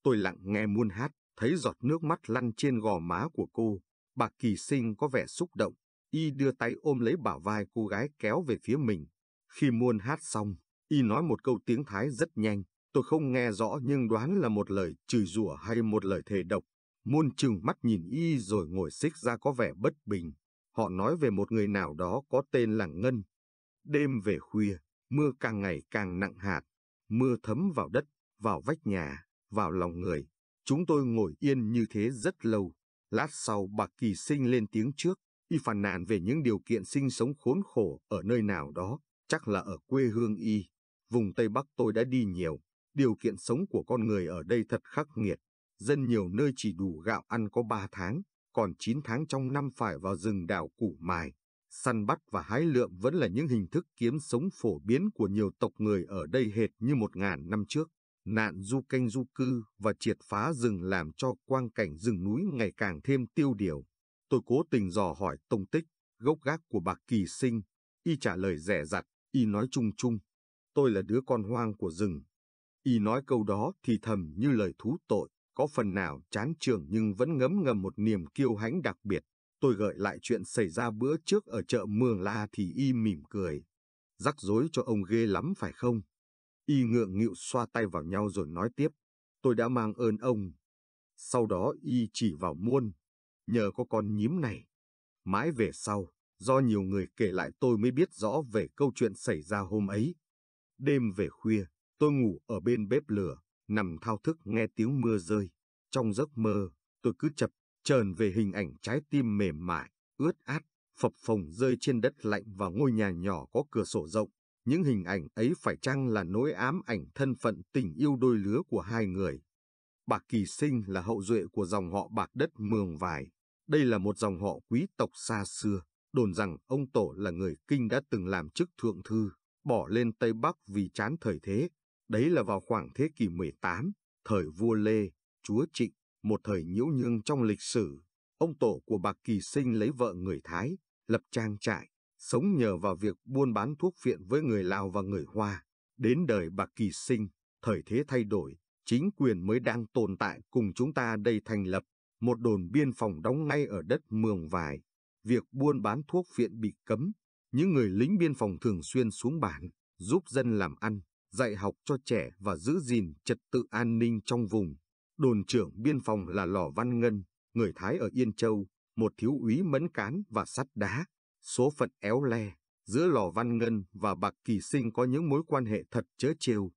Tôi lặng nghe muôn hát, thấy giọt nước mắt lăn trên gò má của cô. Bà Kỳ Sinh có vẻ xúc động, y đưa tay ôm lấy bả vai cô gái kéo về phía mình. Khi muôn hát xong, Y nói một câu tiếng Thái rất nhanh, tôi không nghe rõ nhưng đoán là một lời chửi rủa hay một lời thề độc. Môn trừng mắt nhìn Y rồi ngồi xích ra có vẻ bất bình. Họ nói về một người nào đó có tên là Ngân. Đêm về khuya, mưa càng ngày càng nặng hạt. Mưa thấm vào đất, vào vách nhà, vào lòng người. Chúng tôi ngồi yên như thế rất lâu. Lát sau bà Kỳ sinh lên tiếng trước. Y phàn nàn về những điều kiện sinh sống khốn khổ ở nơi nào đó, chắc là ở quê hương Y. Vùng Tây Bắc tôi đã đi nhiều, điều kiện sống của con người ở đây thật khắc nghiệt. Dân nhiều nơi chỉ đủ gạo ăn có 3 tháng, còn 9 tháng trong năm phải vào rừng đảo củ mài. Săn bắt và hái lượm vẫn là những hình thức kiếm sống phổ biến của nhiều tộc người ở đây hệt như 1.000 năm trước. Nạn du canh du cư và triệt phá rừng làm cho quang cảnh rừng núi ngày càng thêm tiêu điều. Tôi cố tình dò hỏi tông tích, gốc gác của bạc kỳ sinh. Y trả lời rẻ rặt, y nói chung chung, tôi là đứa con hoang của rừng. Y nói câu đó thì thầm như lời thú tội, có phần nào chán trường nhưng vẫn ngấm ngầm một niềm kiêu hãnh đặc biệt. Tôi gợi lại chuyện xảy ra bữa trước ở chợ Mường La thì Y mỉm cười. Rắc rối cho ông ghê lắm phải không? Y ngượng nghịu xoa tay vào nhau rồi nói tiếp. Tôi đã mang ơn ông. Sau đó Y chỉ vào muôn. Nhờ có con nhím này. Mãi về sau, do nhiều người kể lại tôi mới biết rõ về câu chuyện xảy ra hôm ấy. Đêm về khuya, tôi ngủ ở bên bếp lửa, nằm thao thức nghe tiếng mưa rơi. Trong giấc mơ, tôi cứ chập chờn về hình ảnh trái tim mềm mại, ướt át, phập phồng rơi trên đất lạnh và ngôi nhà nhỏ có cửa sổ rộng. Những hình ảnh ấy phải chăng là nỗi ám ảnh thân phận tình yêu đôi lứa của hai người? Bạc Kỳ Sinh là hậu duệ của dòng họ Bạc Đất Mường Vải. Đây là một dòng họ quý tộc xa xưa, đồn rằng ông Tổ là người Kinh đã từng làm chức thượng thư, bỏ lên Tây Bắc vì chán thời thế. Đấy là vào khoảng thế kỷ 18, thời vua Lê, chúa Trịnh, một thời nhiễu nhương trong lịch sử. Ông tổ của bà Kỳ Sinh lấy vợ người Thái, lập trang trại, sống nhờ vào việc buôn bán thuốc phiện với người Lào và người Hoa. Đến đời bà Kỳ Sinh, thời thế thay đổi, chính quyền mới đang tồn tại cùng chúng ta đây thành lập, một đồn biên phòng đóng ngay ở đất Mường Vài. Việc buôn bán thuốc phiện bị cấm, những người lính biên phòng thường xuyên xuống bản, giúp dân làm ăn, dạy học cho trẻ và giữ gìn trật tự an ninh trong vùng. Đồn trưởng biên phòng là Lò Văn Ngân, người Thái ở Yên Châu, một thiếu úy mẫn cán và sắt đá. Số phận éo le, giữa Lò Văn Ngân và Bạc Kỳ Sinh có những mối quan hệ thật chớ trêu.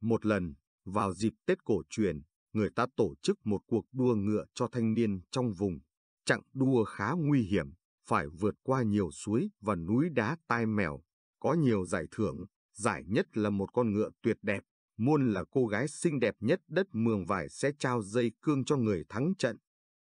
Một lần, vào dịp Tết cổ truyền, người ta tổ chức một cuộc đua ngựa cho thanh niên trong vùng. Chặng đua khá nguy hiểm, phải vượt qua nhiều suối và núi đá tai mèo, có nhiều giải thưởng, giải nhất là một con ngựa tuyệt đẹp, muôn là cô gái xinh đẹp nhất đất mường vải sẽ trao dây cương cho người thắng trận.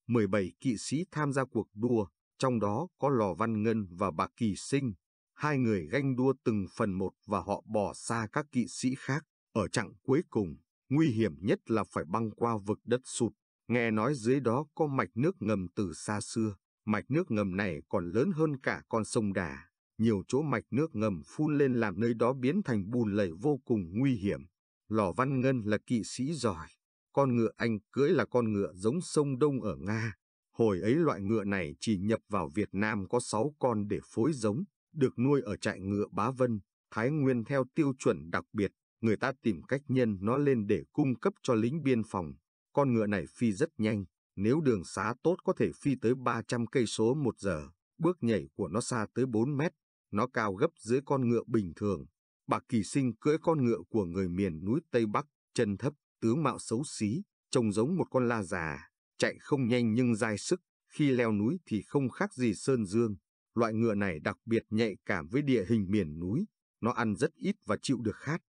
17 kỵ sĩ tham gia cuộc đua, trong đó có Lò Văn Ngân và bà Kỳ Sinh. Hai người ganh đua từng phần một và họ bỏ xa các kỵ sĩ khác. Ở chặng cuối cùng, nguy hiểm nhất là phải băng qua vực đất sụt. Nghe nói dưới đó có mạch nước ngầm từ xa xưa. Mạch nước ngầm này còn lớn hơn cả con sông Đà, nhiều chỗ mạch nước ngầm phun lên làm nơi đó biến thành bùn lầy vô cùng nguy hiểm. Lò Văn Ngân là kỵ sĩ giỏi, con ngựa anh cưỡi là con ngựa giống sông Đông ở Nga. Hồi ấy loại ngựa này chỉ nhập vào Việt Nam có 6 con để phối giống, được nuôi ở trại ngựa Bá Vân, Thái Nguyên theo tiêu chuẩn đặc biệt, người ta tìm cách nhân nó lên để cung cấp cho lính biên phòng. Con ngựa này phi rất nhanh, nếu đường xá tốt có thể phi tới 300 cây số một giờ, bước nhảy của nó xa tới 4 mét, nó cao gấp dưới con ngựa bình thường. Bà Kỳ Sinh cưỡi con ngựa của người miền núi Tây Bắc, chân thấp, tướng mạo xấu xí, trông giống một con la già, chạy không nhanh nhưng dai sức, khi leo núi thì không khác gì sơn dương. Loại ngựa này đặc biệt nhạy cảm với địa hình miền núi, nó ăn rất ít và chịu được khát.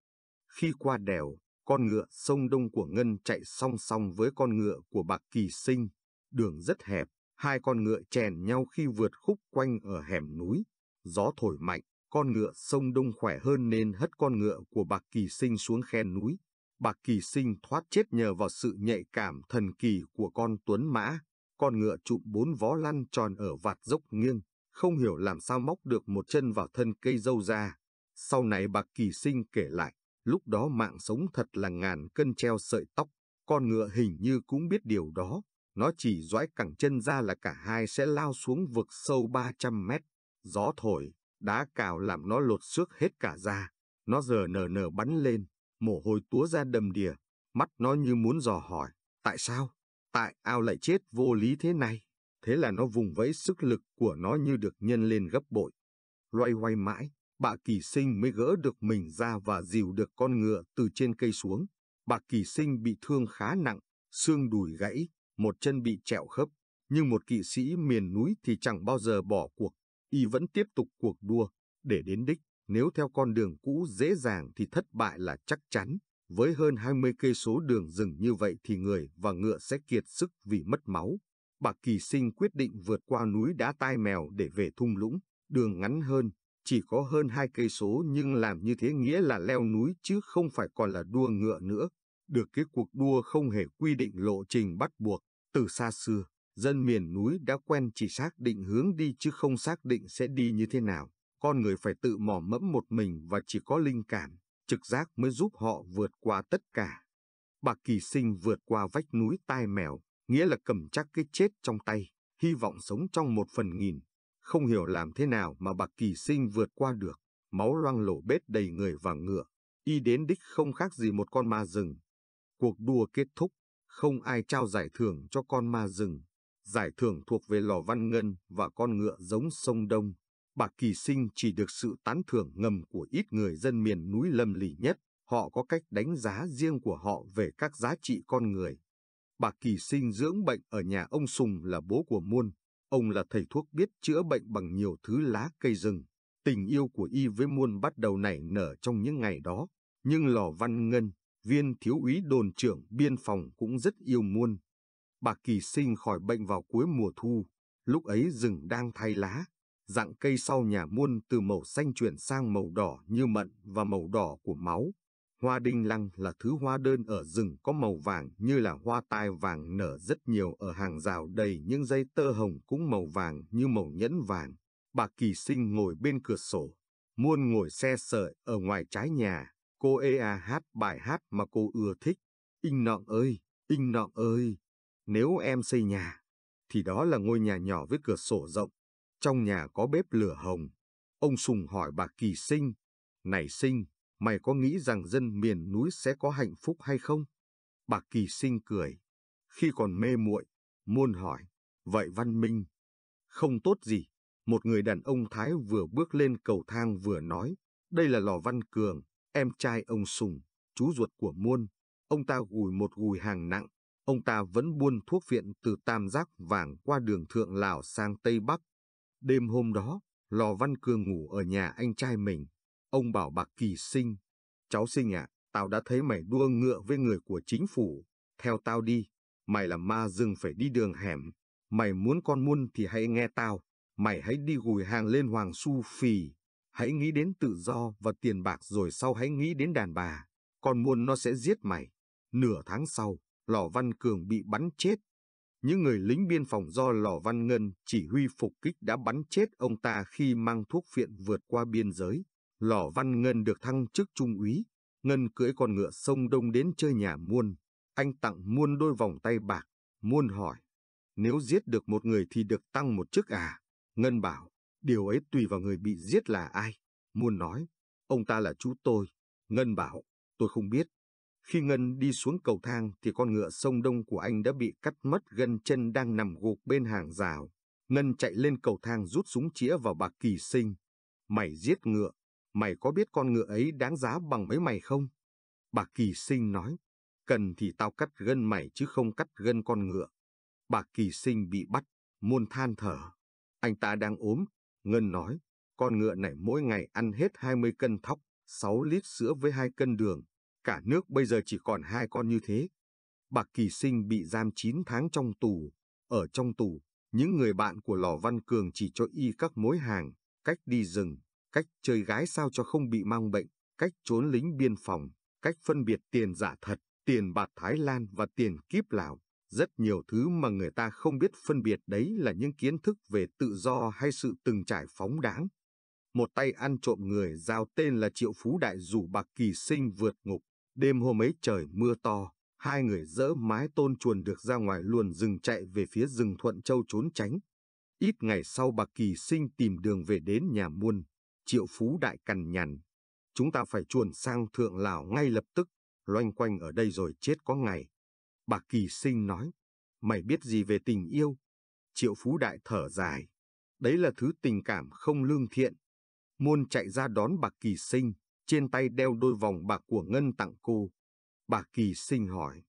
Khi qua đèo, con ngựa sông Đông của Ngân chạy song song với con ngựa của Bạc Kỳ Sinh. Đường rất hẹp, hai con ngựa chèn nhau khi vượt khúc quanh ở hẻm núi. Gió thổi mạnh, con ngựa sông Đông khỏe hơn nên hất con ngựa của Bạc Kỳ Sinh xuống khe núi. Bạc Kỳ Sinh thoát chết nhờ vào sự nhạy cảm thần kỳ của con Tuấn Mã. Con ngựa trụm bốn vó lăn tròn ở vạt dốc nghiêng, không hiểu làm sao móc được một chân vào thân cây dâu ra. Sau này Bạc Kỳ Sinh kể lại, Lúc đó mạng sống thật là ngàn cân treo sợi tóc, con ngựa hình như cũng biết điều đó. Nó chỉ doái cẳng chân ra là cả hai sẽ lao xuống vực sâu 300 mét. Gió thổi, đá cào làm nó lột xước hết cả da. Nó giờ nở nở bắn lên, mồ hôi túa ra đầm đìa. Mắt nó như muốn dò hỏi, tại sao? Tại ao lại chết vô lý thế này? Thế là nó vùng vẫy sức lực của nó như được nhân lên gấp bội. Loay hoay mãi, bà Kỳ Sinh mới gỡ được mình ra và dìu được con ngựa từ trên cây xuống. Bà Kỳ Sinh bị thương khá nặng, xương đùi gãy, một chân bị trẹo khớp, nhưng một kỵ sĩ miền núi thì chẳng bao giờ bỏ cuộc, y vẫn tiếp tục cuộc đua, để đến đích, nếu theo con đường cũ dễ dàng thì thất bại là chắc chắn. Với hơn 20 cây số đường rừng như vậy thì người và ngựa sẽ kiệt sức vì mất máu. Bà Kỳ Sinh quyết định vượt qua núi đá tai mèo để về thung lũng, đường ngắn hơn, chỉ có hơn hai cây số nhưng làm như thế nghĩa là leo núi chứ không phải còn là đua ngựa nữa. Được cái cuộc đua không hề quy định lộ trình bắt buộc, từ xa xưa, dân miền núi đã quen chỉ xác định hướng đi chứ không xác định sẽ đi như thế nào. Con người phải tự mò mẫm một mình và chỉ có linh cảm, trực giác mới giúp họ vượt qua tất cả. Bà Kỳ Sinh vượt qua vách núi tai mèo, nghĩa là cầm chắc cái chết trong tay, hy vọng sống trong một phần nghìn không hiểu làm thế nào mà bạc kỳ sinh vượt qua được, máu loang lổ bết đầy người và ngựa, y đến đích không khác gì một con ma rừng. Cuộc đua kết thúc, không ai trao giải thưởng cho con ma rừng. Giải thưởng thuộc về lò văn ngân và con ngựa giống sông Đông. Bạc Kỳ Sinh chỉ được sự tán thưởng ngầm của ít người dân miền núi lâm lì nhất. Họ có cách đánh giá riêng của họ về các giá trị con người. Bạc Kỳ Sinh dưỡng bệnh ở nhà ông Sùng là bố của Muôn, Ông là thầy thuốc biết chữa bệnh bằng nhiều thứ lá cây rừng. Tình yêu của y với muôn bắt đầu nảy nở trong những ngày đó. Nhưng Lò Văn Ngân, viên thiếu úy đồn trưởng biên phòng cũng rất yêu muôn. Bà Kỳ sinh khỏi bệnh vào cuối mùa thu. Lúc ấy rừng đang thay lá. Dạng cây sau nhà muôn từ màu xanh chuyển sang màu đỏ như mận và màu đỏ của máu. Hoa đinh lăng là thứ hoa đơn ở rừng có màu vàng như là hoa tai vàng nở rất nhiều ở hàng rào đầy những dây tơ hồng cũng màu vàng như màu nhẫn vàng. Bà Kỳ Sinh ngồi bên cửa sổ, muôn ngồi xe sợi ở ngoài trái nhà. Cô ê à hát bài hát mà cô ưa thích. Inh nọng ơi, inh nọng ơi, nếu em xây nhà, thì đó là ngôi nhà nhỏ với cửa sổ rộng. Trong nhà có bếp lửa hồng. Ông Sùng hỏi bà Kỳ Sinh, này Sinh, mày có nghĩ rằng dân miền núi sẽ có hạnh phúc hay không? Bà Kỳ sinh cười. Khi còn mê muội, muôn hỏi, vậy văn minh? Không tốt gì, một người đàn ông Thái vừa bước lên cầu thang vừa nói, đây là lò văn cường, em trai ông Sùng, chú ruột của muôn. Ông ta gùi một gùi hàng nặng, ông ta vẫn buôn thuốc viện từ Tam Giác Vàng qua đường Thượng Lào sang Tây Bắc. Đêm hôm đó, Lò Văn Cường ngủ ở nhà anh trai mình. Ông bảo bạc Kỳ Sinh, cháu Sinh ạ, à, tao đã thấy mày đua ngựa với người của chính phủ, theo tao đi, mày là ma rừng phải đi đường hẻm, mày muốn con muôn thì hãy nghe tao, mày hãy đi gùi hàng lên Hoàng Su Phì, hãy nghĩ đến tự do và tiền bạc rồi sau hãy nghĩ đến đàn bà, con muôn nó sẽ giết mày. Nửa tháng sau, Lò Văn Cường bị bắn chết. Những người lính biên phòng do Lò Văn Ngân chỉ huy phục kích đã bắn chết ông ta khi mang thuốc viện vượt qua biên giới. Lò Văn Ngân được thăng chức trung úy, Ngân cưỡi con ngựa sông Đông đến chơi nhà Muôn. Anh tặng Muôn đôi vòng tay bạc, Muôn hỏi, nếu giết được một người thì được tăng một chức à? Ngân bảo, điều ấy tùy vào người bị giết là ai. Muôn nói, ông ta là chú tôi. Ngân bảo, tôi không biết. Khi Ngân đi xuống cầu thang thì con ngựa sông Đông của anh đã bị cắt mất gân chân đang nằm gục bên hàng rào. Ngân chạy lên cầu thang rút súng chĩa vào bà Kỳ Sinh. Mày giết ngựa, mày có biết con ngựa ấy đáng giá bằng mấy mày không? Bà Kỳ Sinh nói, cần thì tao cắt gân mày chứ không cắt gân con ngựa. Bà Kỳ Sinh bị bắt, muôn than thở. Anh ta đang ốm, Ngân nói, con ngựa này mỗi ngày ăn hết 20 cân thóc, 6 lít sữa với 2 cân đường. Cả nước bây giờ chỉ còn hai con như thế. Bà Kỳ Sinh bị giam 9 tháng trong tù. Ở trong tù, những người bạn của Lò Văn Cường chỉ cho y các mối hàng, cách đi rừng, cách chơi gái sao cho không bị mang bệnh, cách trốn lính biên phòng, cách phân biệt tiền giả thật, tiền bạc Thái Lan và tiền kiếp Lào. Rất nhiều thứ mà người ta không biết phân biệt đấy là những kiến thức về tự do hay sự từng trải phóng đáng. Một tay ăn trộm người giao tên là Triệu Phú Đại rủ bạc kỳ sinh vượt ngục. Đêm hôm ấy trời mưa to, hai người dỡ mái tôn chuồn được ra ngoài luồn rừng chạy về phía rừng Thuận Châu trốn tránh. Ít ngày sau bạc kỳ sinh tìm đường về đến nhà muôn, triệu phú đại cằn nhằn. Chúng ta phải chuồn sang thượng Lào ngay lập tức, loanh quanh ở đây rồi chết có ngày. Bà Kỳ Sinh nói, mày biết gì về tình yêu? Triệu phú đại thở dài, đấy là thứ tình cảm không lương thiện. Muôn chạy ra đón bà Kỳ Sinh, trên tay đeo đôi vòng bạc của Ngân tặng cô. Bà Kỳ Sinh hỏi,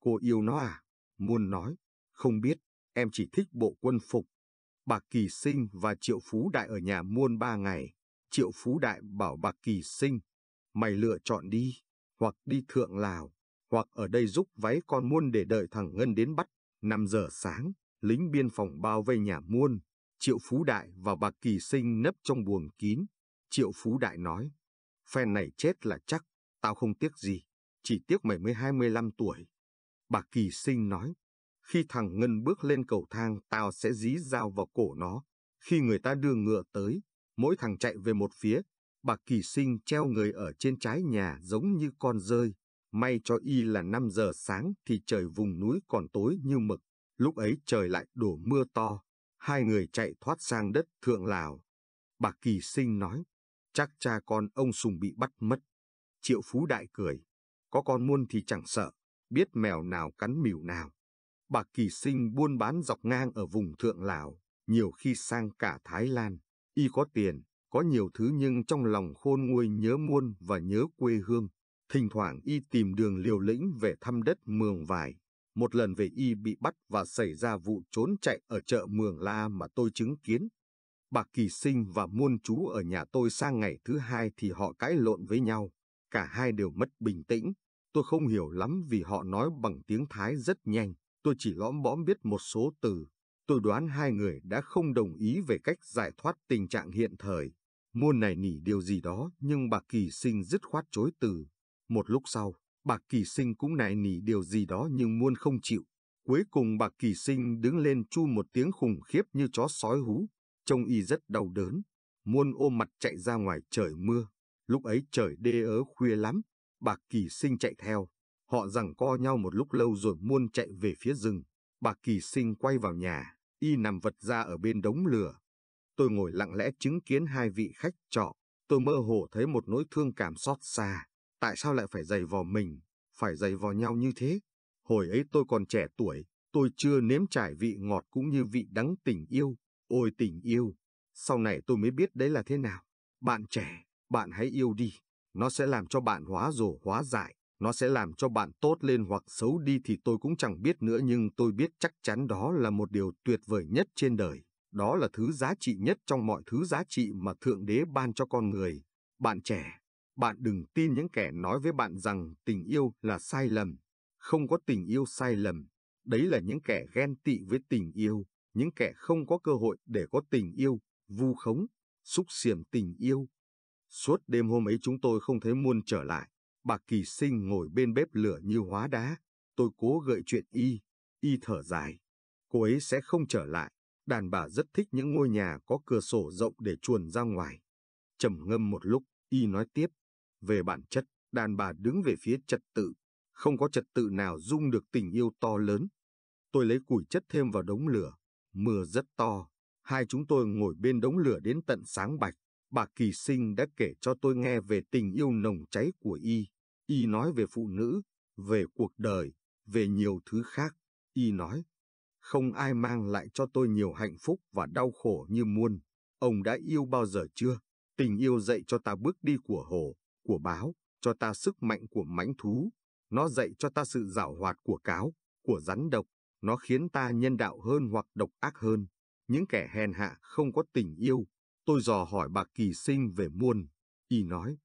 cô yêu nó à? Muôn nói, không biết, em chỉ thích bộ quân phục. Bà Kỳ Sinh và Triệu Phú Đại ở nhà muôn ba ngày. Triệu Phú Đại bảo Bạc Kỳ Sinh, mày lựa chọn đi, hoặc đi thượng Lào, hoặc ở đây giúp váy con muôn để đợi thằng Ngân đến bắt. năm giờ sáng, lính biên phòng bao vây nhà muôn, Triệu Phú Đại và Bạc Kỳ Sinh nấp trong buồng kín. Triệu Phú Đại nói, phen này chết là chắc, tao không tiếc gì, chỉ tiếc mày mới 25 tuổi. Bạc Kỳ Sinh nói, khi thằng Ngân bước lên cầu thang tao sẽ dí dao vào cổ nó, khi người ta đưa ngựa tới, mỗi thằng chạy về một phía, bà Kỳ Sinh treo người ở trên trái nhà giống như con rơi. May cho y là 5 giờ sáng thì trời vùng núi còn tối như mực, lúc ấy trời lại đổ mưa to, hai người chạy thoát sang đất Thượng Lào. Bà Kỳ Sinh nói, chắc cha con ông Sùng bị bắt mất. Triệu Phú Đại cười, có con muôn thì chẳng sợ, biết mèo nào cắn mỉu nào. Bà Kỳ Sinh buôn bán dọc ngang ở vùng Thượng Lào, nhiều khi sang cả Thái Lan. Y có tiền, có nhiều thứ nhưng trong lòng khôn nguôi nhớ muôn và nhớ quê hương. Thỉnh thoảng Y tìm đường liều lĩnh về thăm đất Mường Vải. Một lần về Y bị bắt và xảy ra vụ trốn chạy ở chợ Mường La mà tôi chứng kiến. Bà Kỳ Sinh và muôn chú ở nhà tôi sang ngày thứ hai thì họ cãi lộn với nhau. Cả hai đều mất bình tĩnh. Tôi không hiểu lắm vì họ nói bằng tiếng Thái rất nhanh. Tôi chỉ lõm bõm biết một số từ tôi đoán hai người đã không đồng ý về cách giải thoát tình trạng hiện thời. Muôn này nỉ điều gì đó nhưng bà Kỳ Sinh dứt khoát chối từ. Một lúc sau, bà Kỳ Sinh cũng nài nỉ điều gì đó nhưng muôn không chịu. Cuối cùng bà Kỳ Sinh đứng lên chu một tiếng khủng khiếp như chó sói hú. Trông y rất đau đớn. Muôn ôm mặt chạy ra ngoài trời mưa. Lúc ấy trời đê ớ khuya lắm. Bà Kỳ Sinh chạy theo. Họ rằng co nhau một lúc lâu rồi muôn chạy về phía rừng. Bà Kỳ Sinh quay vào nhà, y nằm vật ra ở bên đống lửa. Tôi ngồi lặng lẽ chứng kiến hai vị khách trọ, tôi mơ hồ thấy một nỗi thương cảm xót xa. Tại sao lại phải dày vò mình, phải dày vò nhau như thế? Hồi ấy tôi còn trẻ tuổi, tôi chưa nếm trải vị ngọt cũng như vị đắng tình yêu. Ôi tình yêu, sau này tôi mới biết đấy là thế nào. Bạn trẻ, bạn hãy yêu đi, nó sẽ làm cho bạn hóa rồ hóa dại. Nó sẽ làm cho bạn tốt lên hoặc xấu đi thì tôi cũng chẳng biết nữa nhưng tôi biết chắc chắn đó là một điều tuyệt vời nhất trên đời. Đó là thứ giá trị nhất trong mọi thứ giá trị mà Thượng Đế ban cho con người. Bạn trẻ, bạn đừng tin những kẻ nói với bạn rằng tình yêu là sai lầm. Không có tình yêu sai lầm. Đấy là những kẻ ghen tị với tình yêu, những kẻ không có cơ hội để có tình yêu, vu khống, xúc xiềm tình yêu. Suốt đêm hôm ấy chúng tôi không thấy muôn trở lại. Bà Kỳ Sinh ngồi bên bếp lửa như hóa đá, tôi cố gợi chuyện y, y thở dài. Cô ấy sẽ không trở lại, đàn bà rất thích những ngôi nhà có cửa sổ rộng để chuồn ra ngoài. trầm ngâm một lúc, y nói tiếp, về bản chất, đàn bà đứng về phía trật tự, không có trật tự nào dung được tình yêu to lớn. Tôi lấy củi chất thêm vào đống lửa, mưa rất to, hai chúng tôi ngồi bên đống lửa đến tận sáng bạch bà Kỳ Sinh đã kể cho tôi nghe về tình yêu nồng cháy của y. Y nói về phụ nữ, về cuộc đời, về nhiều thứ khác. Y nói, không ai mang lại cho tôi nhiều hạnh phúc và đau khổ như muôn. Ông đã yêu bao giờ chưa? Tình yêu dạy cho ta bước đi của hồ, của báo, cho ta sức mạnh của mãnh thú. Nó dạy cho ta sự giảo hoạt của cáo, của rắn độc. Nó khiến ta nhân đạo hơn hoặc độc ác hơn. Những kẻ hèn hạ không có tình yêu, Tôi dò hỏi bà Kỳ Sinh về muôn, y nói,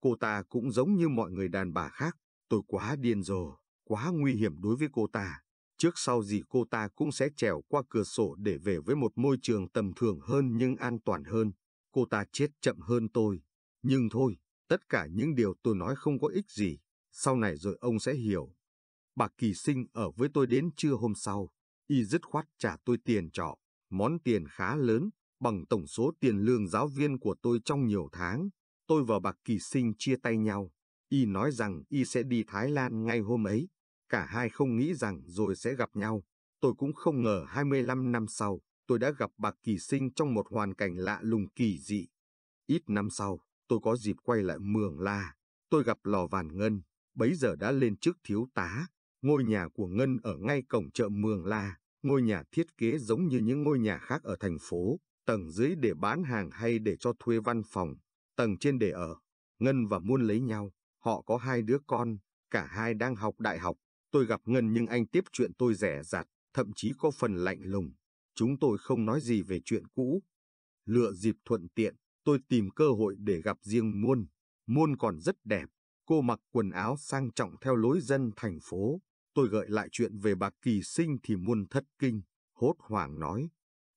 cô ta cũng giống như mọi người đàn bà khác, tôi quá điên rồ, quá nguy hiểm đối với cô ta. Trước sau gì cô ta cũng sẽ trèo qua cửa sổ để về với một môi trường tầm thường hơn nhưng an toàn hơn. Cô ta chết chậm hơn tôi. Nhưng thôi, tất cả những điều tôi nói không có ích gì. Sau này rồi ông sẽ hiểu. Bà Kỳ Sinh ở với tôi đến trưa hôm sau. Y dứt khoát trả tôi tiền trọ. Món tiền khá lớn, Bằng tổng số tiền lương giáo viên của tôi trong nhiều tháng, tôi và bạc Kỳ Sinh chia tay nhau. Y nói rằng Y sẽ đi Thái Lan ngay hôm ấy. Cả hai không nghĩ rằng rồi sẽ gặp nhau. Tôi cũng không ngờ 25 năm sau, tôi đã gặp bạc Kỳ Sinh trong một hoàn cảnh lạ lùng kỳ dị. Ít năm sau, tôi có dịp quay lại Mường La. Tôi gặp Lò Vàn Ngân, bấy giờ đã lên chức thiếu tá. Ngôi nhà của Ngân ở ngay cổng chợ Mường La, ngôi nhà thiết kế giống như những ngôi nhà khác ở thành phố tầng dưới để bán hàng hay để cho thuê văn phòng, tầng trên để ở. Ngân và Muôn lấy nhau, họ có hai đứa con, cả hai đang học đại học. Tôi gặp Ngân nhưng anh tiếp chuyện tôi rẻ rạt, thậm chí có phần lạnh lùng. Chúng tôi không nói gì về chuyện cũ. Lựa dịp thuận tiện, tôi tìm cơ hội để gặp riêng Muôn. Muôn còn rất đẹp, cô mặc quần áo sang trọng theo lối dân thành phố. Tôi gợi lại chuyện về bà Kỳ Sinh thì Muôn thất kinh, hốt hoảng nói.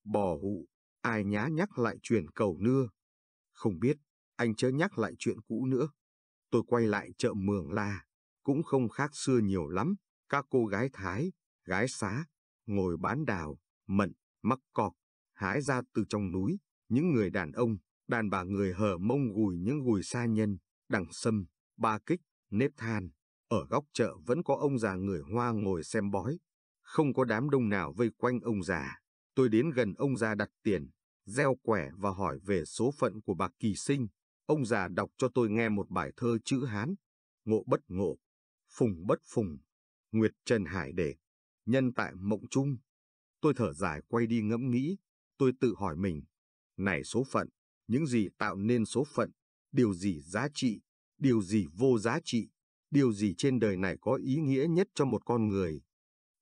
Bò hụ, Ai nhá nhắc lại chuyện cầu nưa. Không biết, anh chớ nhắc lại chuyện cũ nữa. Tôi quay lại chợ Mường La, cũng không khác xưa nhiều lắm. Các cô gái Thái, gái xá, ngồi bán đào, mận, mắc cọp, hái ra từ trong núi. Những người đàn ông, đàn bà người hở mông gùi những gùi sa nhân, đằng sâm, ba kích, nếp than. Ở góc chợ vẫn có ông già người Hoa ngồi xem bói. Không có đám đông nào vây quanh ông già. Tôi đến gần ông già đặt tiền, gieo quẻ và hỏi về số phận của bà Kỳ Sinh. Ông già đọc cho tôi nghe một bài thơ chữ Hán. Ngộ bất ngộ, phùng bất phùng, nguyệt trần hải đệ nhân tại mộng chung. Tôi thở dài quay đi ngẫm nghĩ, tôi tự hỏi mình. Này số phận, những gì tạo nên số phận, điều gì giá trị, điều gì vô giá trị, điều gì trên đời này có ý nghĩa nhất cho một con người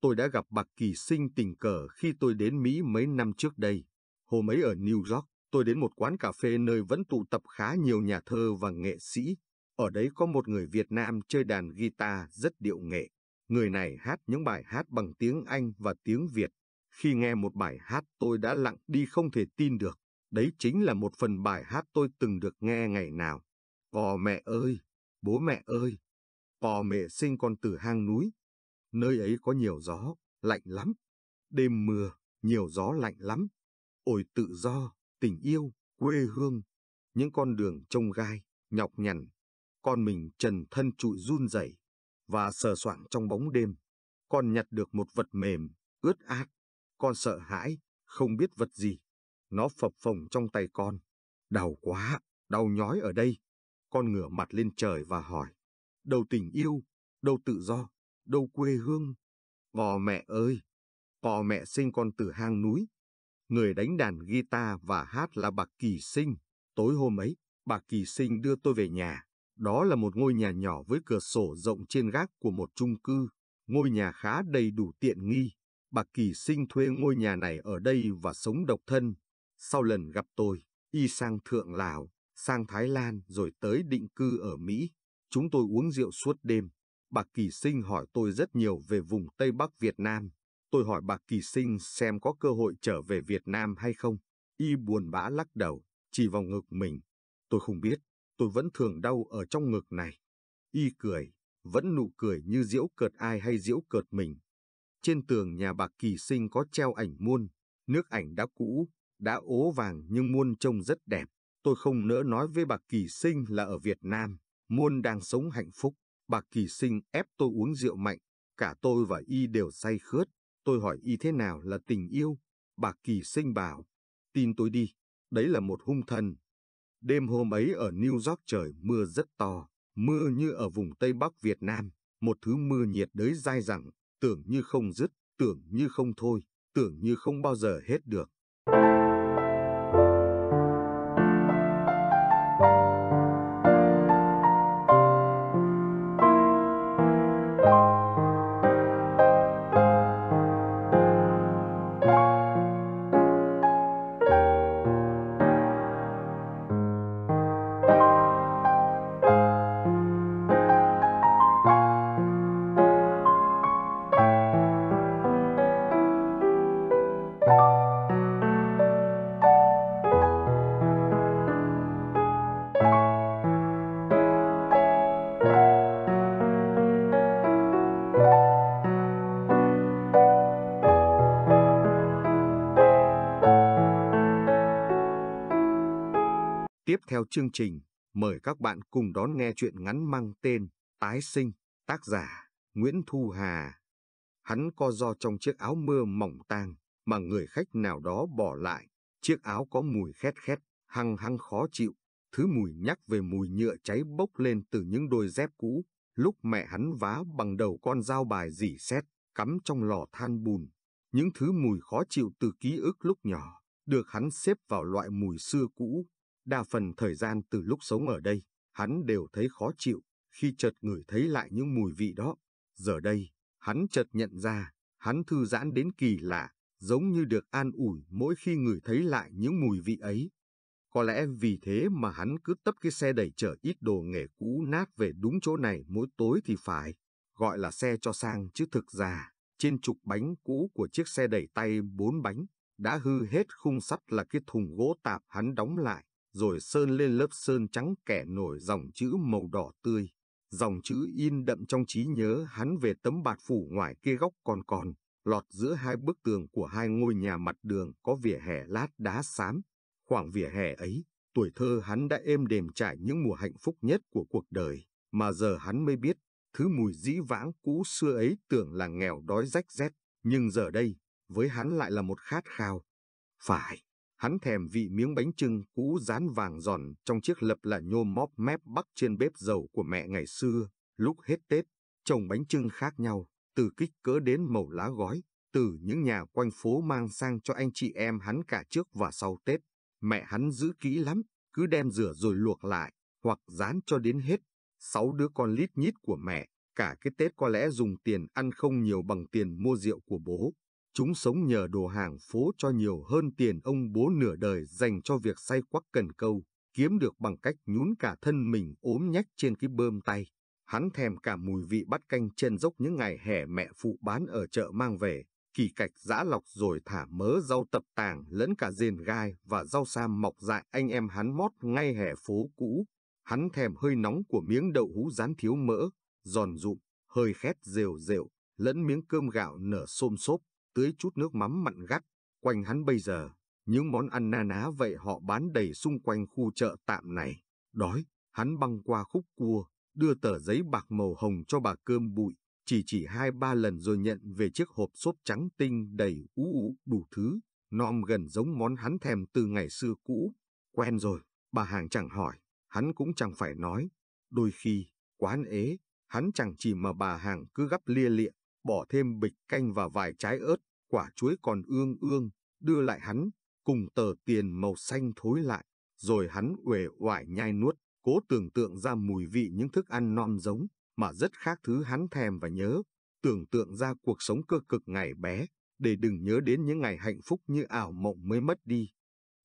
tôi đã gặp Bạc Kỳ Sinh tình cờ khi tôi đến Mỹ mấy năm trước đây. Hôm ấy ở New York, tôi đến một quán cà phê nơi vẫn tụ tập khá nhiều nhà thơ và nghệ sĩ. Ở đấy có một người Việt Nam chơi đàn guitar rất điệu nghệ. Người này hát những bài hát bằng tiếng Anh và tiếng Việt. Khi nghe một bài hát tôi đã lặng đi không thể tin được. Đấy chính là một phần bài hát tôi từng được nghe ngày nào. Cò mẹ ơi, bố mẹ ơi, cò mẹ sinh con từ hang núi, Nơi ấy có nhiều gió, lạnh lắm. Đêm mưa, nhiều gió lạnh lắm. Ôi tự do, tình yêu, quê hương. Những con đường trông gai, nhọc nhằn. Con mình trần thân trụi run rẩy và sờ soạng trong bóng đêm. Con nhặt được một vật mềm, ướt át. Con sợ hãi, không biết vật gì. Nó phập phồng trong tay con. Đau quá, đau nhói ở đây. Con ngửa mặt lên trời và hỏi. Đầu tình yêu, đâu tự do, đâu quê hương. Cò mẹ ơi, cò mẹ sinh con từ hang núi. Người đánh đàn guitar và hát là bà Kỳ Sinh. Tối hôm ấy, bà Kỳ Sinh đưa tôi về nhà. Đó là một ngôi nhà nhỏ với cửa sổ rộng trên gác của một chung cư. Ngôi nhà khá đầy đủ tiện nghi. Bà Kỳ Sinh thuê ngôi nhà này ở đây và sống độc thân. Sau lần gặp tôi, y sang Thượng Lào, sang Thái Lan rồi tới định cư ở Mỹ. Chúng tôi uống rượu suốt đêm, Bà Kỳ Sinh hỏi tôi rất nhiều về vùng Tây Bắc Việt Nam. Tôi hỏi bà Kỳ Sinh xem có cơ hội trở về Việt Nam hay không. Y buồn bã lắc đầu, chỉ vào ngực mình. Tôi không biết, tôi vẫn thường đau ở trong ngực này. Y cười, vẫn nụ cười như diễu cợt ai hay diễu cợt mình. Trên tường nhà bà Kỳ Sinh có treo ảnh muôn, nước ảnh đã cũ, đã ố vàng nhưng muôn trông rất đẹp. Tôi không nỡ nói với bà Kỳ Sinh là ở Việt Nam, muôn đang sống hạnh phúc. Bà Kỳ Sinh ép tôi uống rượu mạnh, cả tôi và y đều say khướt. Tôi hỏi y thế nào là tình yêu. Bà Kỳ Sinh bảo, tin tôi đi, đấy là một hung thần. Đêm hôm ấy ở New York trời mưa rất to, mưa như ở vùng Tây Bắc Việt Nam, một thứ mưa nhiệt đới dai dẳng, tưởng như không dứt, tưởng như không thôi, tưởng như không bao giờ hết được. theo chương trình, mời các bạn cùng đón nghe chuyện ngắn mang tên Tái sinh, tác giả Nguyễn Thu Hà. Hắn co do trong chiếc áo mưa mỏng tang mà người khách nào đó bỏ lại, chiếc áo có mùi khét khét, hăng hăng khó chịu, thứ mùi nhắc về mùi nhựa cháy bốc lên từ những đôi dép cũ, lúc mẹ hắn vá bằng đầu con dao bài dỉ xét cắm trong lò than bùn, những thứ mùi khó chịu từ ký ức lúc nhỏ, được hắn xếp vào loại mùi xưa cũ, Đa phần thời gian từ lúc sống ở đây, hắn đều thấy khó chịu khi chợt ngửi thấy lại những mùi vị đó. Giờ đây, hắn chợt nhận ra, hắn thư giãn đến kỳ lạ, giống như được an ủi mỗi khi ngửi thấy lại những mùi vị ấy. Có lẽ vì thế mà hắn cứ tấp cái xe đẩy chở ít đồ nghề cũ nát về đúng chỗ này mỗi tối thì phải, gọi là xe cho sang chứ thực ra, trên trục bánh cũ của chiếc xe đẩy tay bốn bánh, đã hư hết khung sắt là cái thùng gỗ tạp hắn đóng lại, rồi sơn lên lớp sơn trắng kẻ nổi dòng chữ màu đỏ tươi, dòng chữ in đậm trong trí nhớ hắn về tấm bạt phủ ngoài kia góc còn còn, lọt giữa hai bức tường của hai ngôi nhà mặt đường có vỉa hè lát đá xám. Khoảng vỉa hè ấy, tuổi thơ hắn đã êm đềm trải những mùa hạnh phúc nhất của cuộc đời, mà giờ hắn mới biết, thứ mùi dĩ vãng cũ xưa ấy tưởng là nghèo đói rách rét, nhưng giờ đây, với hắn lại là một khát khao. Phải, Hắn thèm vị miếng bánh trưng cũ dán vàng giòn trong chiếc lập là nhô móp mép bắc trên bếp dầu của mẹ ngày xưa, lúc hết Tết, trồng bánh trưng khác nhau, từ kích cỡ đến màu lá gói, từ những nhà quanh phố mang sang cho anh chị em hắn cả trước và sau Tết. Mẹ hắn giữ kỹ lắm, cứ đem rửa rồi luộc lại, hoặc dán cho đến hết. Sáu đứa con lít nhít của mẹ, cả cái Tết có lẽ dùng tiền ăn không nhiều bằng tiền mua rượu của bố. Chúng sống nhờ đồ hàng phố cho nhiều hơn tiền ông bố nửa đời dành cho việc say quắc cần câu, kiếm được bằng cách nhún cả thân mình ốm nhách trên cái bơm tay. Hắn thèm cả mùi vị bát canh trên dốc những ngày hè mẹ phụ bán ở chợ mang về, kỳ cạch giã lọc rồi thả mớ rau tập tàng lẫn cả rền gai và rau sam mọc dại anh em hắn mót ngay hè phố cũ. Hắn thèm hơi nóng của miếng đậu hũ rán thiếu mỡ, giòn rụm, hơi khét rều rệu, lẫn miếng cơm gạo nở xôm xốp tưới chút nước mắm mặn gắt, quanh hắn bây giờ, những món ăn na ná vậy họ bán đầy xung quanh khu chợ tạm này. Đói, hắn băng qua khúc cua, đưa tờ giấy bạc màu hồng cho bà cơm bụi, chỉ chỉ hai ba lần rồi nhận về chiếc hộp xốp trắng tinh đầy ú ú đủ thứ, nòm gần giống món hắn thèm từ ngày xưa cũ. Quen rồi, bà hàng chẳng hỏi, hắn cũng chẳng phải nói. Đôi khi, quán ế, hắn chẳng chỉ mà bà hàng cứ gấp lia lịa, bỏ thêm bịch canh và vài trái ớt, quả chuối còn ương ương, đưa lại hắn, cùng tờ tiền màu xanh thối lại, rồi hắn uể oải nhai nuốt, cố tưởng tượng ra mùi vị những thức ăn non giống, mà rất khác thứ hắn thèm và nhớ, tưởng tượng ra cuộc sống cơ cực ngày bé, để đừng nhớ đến những ngày hạnh phúc như ảo mộng mới mất đi.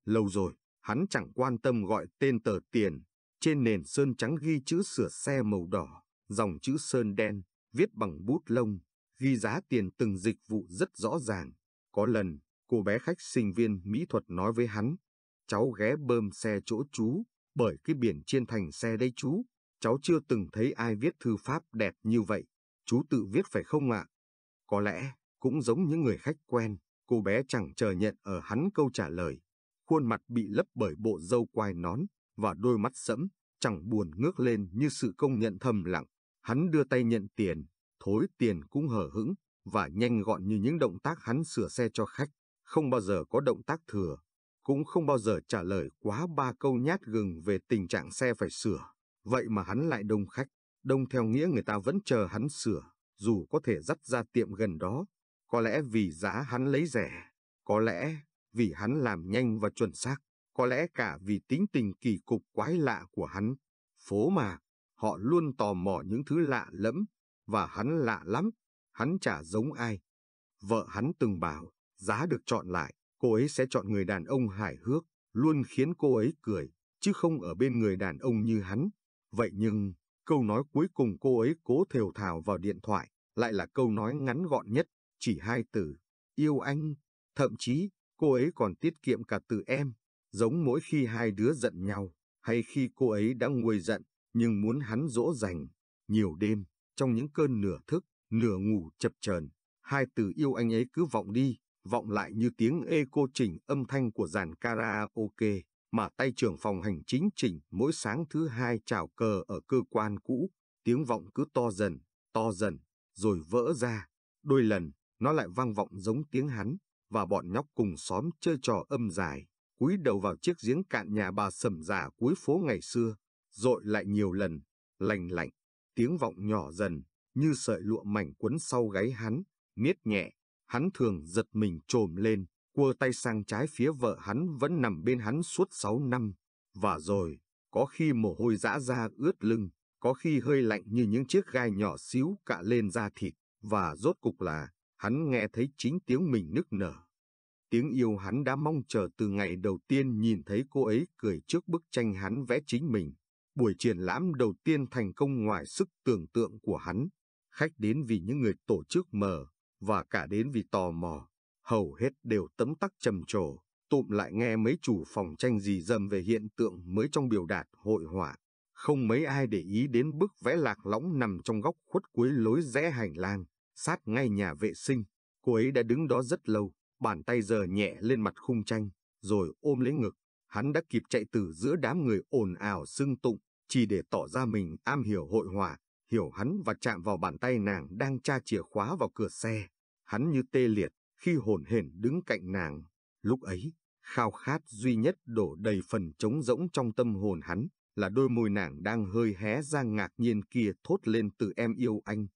Lâu rồi, hắn chẳng quan tâm gọi tên tờ tiền, trên nền sơn trắng ghi chữ sửa xe màu đỏ, dòng chữ sơn đen, viết bằng bút lông, ghi giá tiền từng dịch vụ rất rõ ràng. Có lần, cô bé khách sinh viên mỹ thuật nói với hắn, cháu ghé bơm xe chỗ chú, bởi cái biển trên thành xe đấy chú, cháu chưa từng thấy ai viết thư pháp đẹp như vậy, chú tự viết phải không ạ? À? Có lẽ, cũng giống những người khách quen, cô bé chẳng chờ nhận ở hắn câu trả lời. Khuôn mặt bị lấp bởi bộ dâu quai nón và đôi mắt sẫm, chẳng buồn ngước lên như sự công nhận thầm lặng. Hắn đưa tay nhận tiền, khối tiền cũng hở hững và nhanh gọn như những động tác hắn sửa xe cho khách, không bao giờ có động tác thừa, cũng không bao giờ trả lời quá ba câu nhát gừng về tình trạng xe phải sửa. Vậy mà hắn lại đông khách, đông theo nghĩa người ta vẫn chờ hắn sửa, dù có thể dắt ra tiệm gần đó. Có lẽ vì giá hắn lấy rẻ, có lẽ vì hắn làm nhanh và chuẩn xác, có lẽ cả vì tính tình kỳ cục quái lạ của hắn. Phố mà, họ luôn tò mò những thứ lạ lẫm, và hắn lạ lắm, hắn chả giống ai. Vợ hắn từng bảo, giá được chọn lại, cô ấy sẽ chọn người đàn ông hài hước, luôn khiến cô ấy cười, chứ không ở bên người đàn ông như hắn. Vậy nhưng, câu nói cuối cùng cô ấy cố thều thào vào điện thoại, lại là câu nói ngắn gọn nhất, chỉ hai từ, yêu anh. Thậm chí, cô ấy còn tiết kiệm cả từ em, giống mỗi khi hai đứa giận nhau, hay khi cô ấy đã nguôi giận, nhưng muốn hắn dỗ dành. Nhiều đêm, trong những cơn nửa thức, nửa ngủ chập chờn, hai từ yêu anh ấy cứ vọng đi, vọng lại như tiếng echo chỉnh âm thanh của dàn karaoke, mà tay trưởng phòng hành chính chỉnh mỗi sáng thứ hai chào cờ ở cơ quan cũ, tiếng vọng cứ to dần, to dần, rồi vỡ ra, đôi lần, nó lại vang vọng giống tiếng hắn, và bọn nhóc cùng xóm chơi trò âm dài, cúi đầu vào chiếc giếng cạn nhà bà sầm giả cuối phố ngày xưa, dội lại nhiều lần, lành lạnh, tiếng vọng nhỏ dần, như sợi lụa mảnh quấn sau gáy hắn, miết nhẹ, hắn thường giật mình trồm lên, quơ tay sang trái phía vợ hắn vẫn nằm bên hắn suốt sáu năm, và rồi, có khi mồ hôi dã ra ướt lưng, có khi hơi lạnh như những chiếc gai nhỏ xíu cạ lên da thịt, và rốt cục là, hắn nghe thấy chính tiếng mình nức nở. Tiếng yêu hắn đã mong chờ từ ngày đầu tiên nhìn thấy cô ấy cười trước bức tranh hắn vẽ chính mình. Buổi triển lãm đầu tiên thành công ngoài sức tưởng tượng của hắn, khách đến vì những người tổ chức mở và cả đến vì tò mò, hầu hết đều tấm tắc trầm trồ, tụm lại nghe mấy chủ phòng tranh gì dầm về hiện tượng mới trong biểu đạt hội họa. Không mấy ai để ý đến bức vẽ lạc lõng nằm trong góc khuất cuối lối rẽ hành lang, sát ngay nhà vệ sinh. Cô ấy đã đứng đó rất lâu, bàn tay giờ nhẹ lên mặt khung tranh, rồi ôm lấy ngực. Hắn đã kịp chạy từ giữa đám người ồn ào sưng tụng, chỉ để tỏ ra mình am hiểu hội họa, hiểu hắn và chạm vào bàn tay nàng đang tra chìa khóa vào cửa xe. Hắn như tê liệt khi hồn hển đứng cạnh nàng. Lúc ấy, khao khát duy nhất đổ đầy phần trống rỗng trong tâm hồn hắn là đôi môi nàng đang hơi hé ra ngạc nhiên kia thốt lên từ em yêu anh.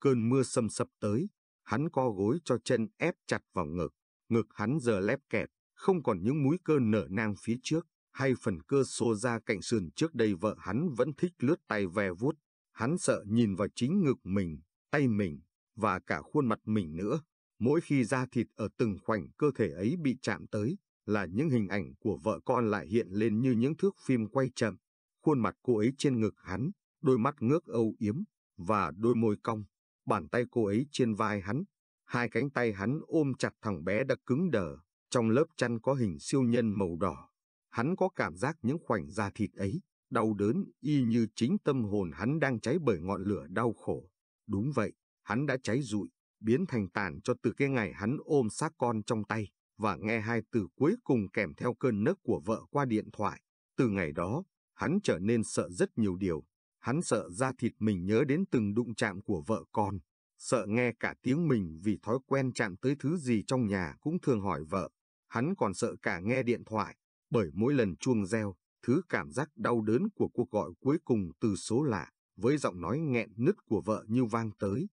Cơn mưa sầm sập tới, hắn co gối cho chân ép chặt vào ngực. Ngực hắn giờ lép kẹt, không còn những múi cơ nở nang phía trước hay phần cơ xô ra cạnh sườn trước đây vợ hắn vẫn thích lướt tay ve vuốt. Hắn sợ nhìn vào chính ngực mình, tay mình, và cả khuôn mặt mình nữa. Mỗi khi da thịt ở từng khoảnh cơ thể ấy bị chạm tới, là những hình ảnh của vợ con lại hiện lên như những thước phim quay chậm. Khuôn mặt cô ấy trên ngực hắn, đôi mắt ngước âu yếm, và đôi môi cong, bàn tay cô ấy trên vai hắn. Hai cánh tay hắn ôm chặt thằng bé đã cứng đờ, trong lớp chăn có hình siêu nhân màu đỏ. Hắn có cảm giác những khoảnh da thịt ấy, đau đớn y như chính tâm hồn hắn đang cháy bởi ngọn lửa đau khổ. Đúng vậy, hắn đã cháy rụi, biến thành tàn cho từ cái ngày hắn ôm xác con trong tay và nghe hai từ cuối cùng kèm theo cơn nấc của vợ qua điện thoại. Từ ngày đó, hắn trở nên sợ rất nhiều điều. Hắn sợ da thịt mình nhớ đến từng đụng chạm của vợ con, sợ nghe cả tiếng mình vì thói quen chạm tới thứ gì trong nhà cũng thường hỏi vợ. Hắn còn sợ cả nghe điện thoại, bởi mỗi lần chuông reo, thứ cảm giác đau đớn của cuộc gọi cuối cùng từ số lạ, với giọng nói nghẹn nứt của vợ như vang tới.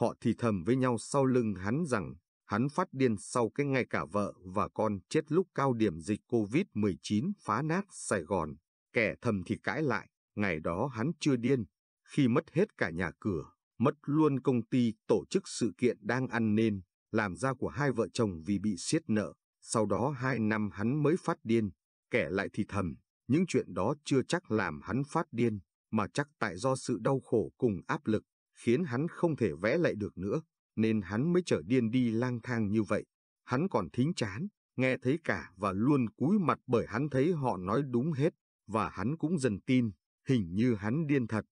Họ thì thầm với nhau sau lưng hắn rằng, hắn phát điên sau cái ngày cả vợ và con chết lúc cao điểm dịch Covid-19 phá nát Sài Gòn. Kẻ thầm thì cãi lại, ngày đó hắn chưa điên, khi mất hết cả nhà cửa, mất luôn công ty tổ chức sự kiện đang ăn nên, làm ra của hai vợ chồng vì bị siết nợ, sau đó hai năm hắn mới phát điên, kẻ lại thì thầm, những chuyện đó chưa chắc làm hắn phát điên, mà chắc tại do sự đau khổ cùng áp lực, khiến hắn không thể vẽ lại được nữa, nên hắn mới trở điên đi lang thang như vậy. Hắn còn thính chán, nghe thấy cả và luôn cúi mặt bởi hắn thấy họ nói đúng hết, và hắn cũng dần tin, hình như hắn điên thật.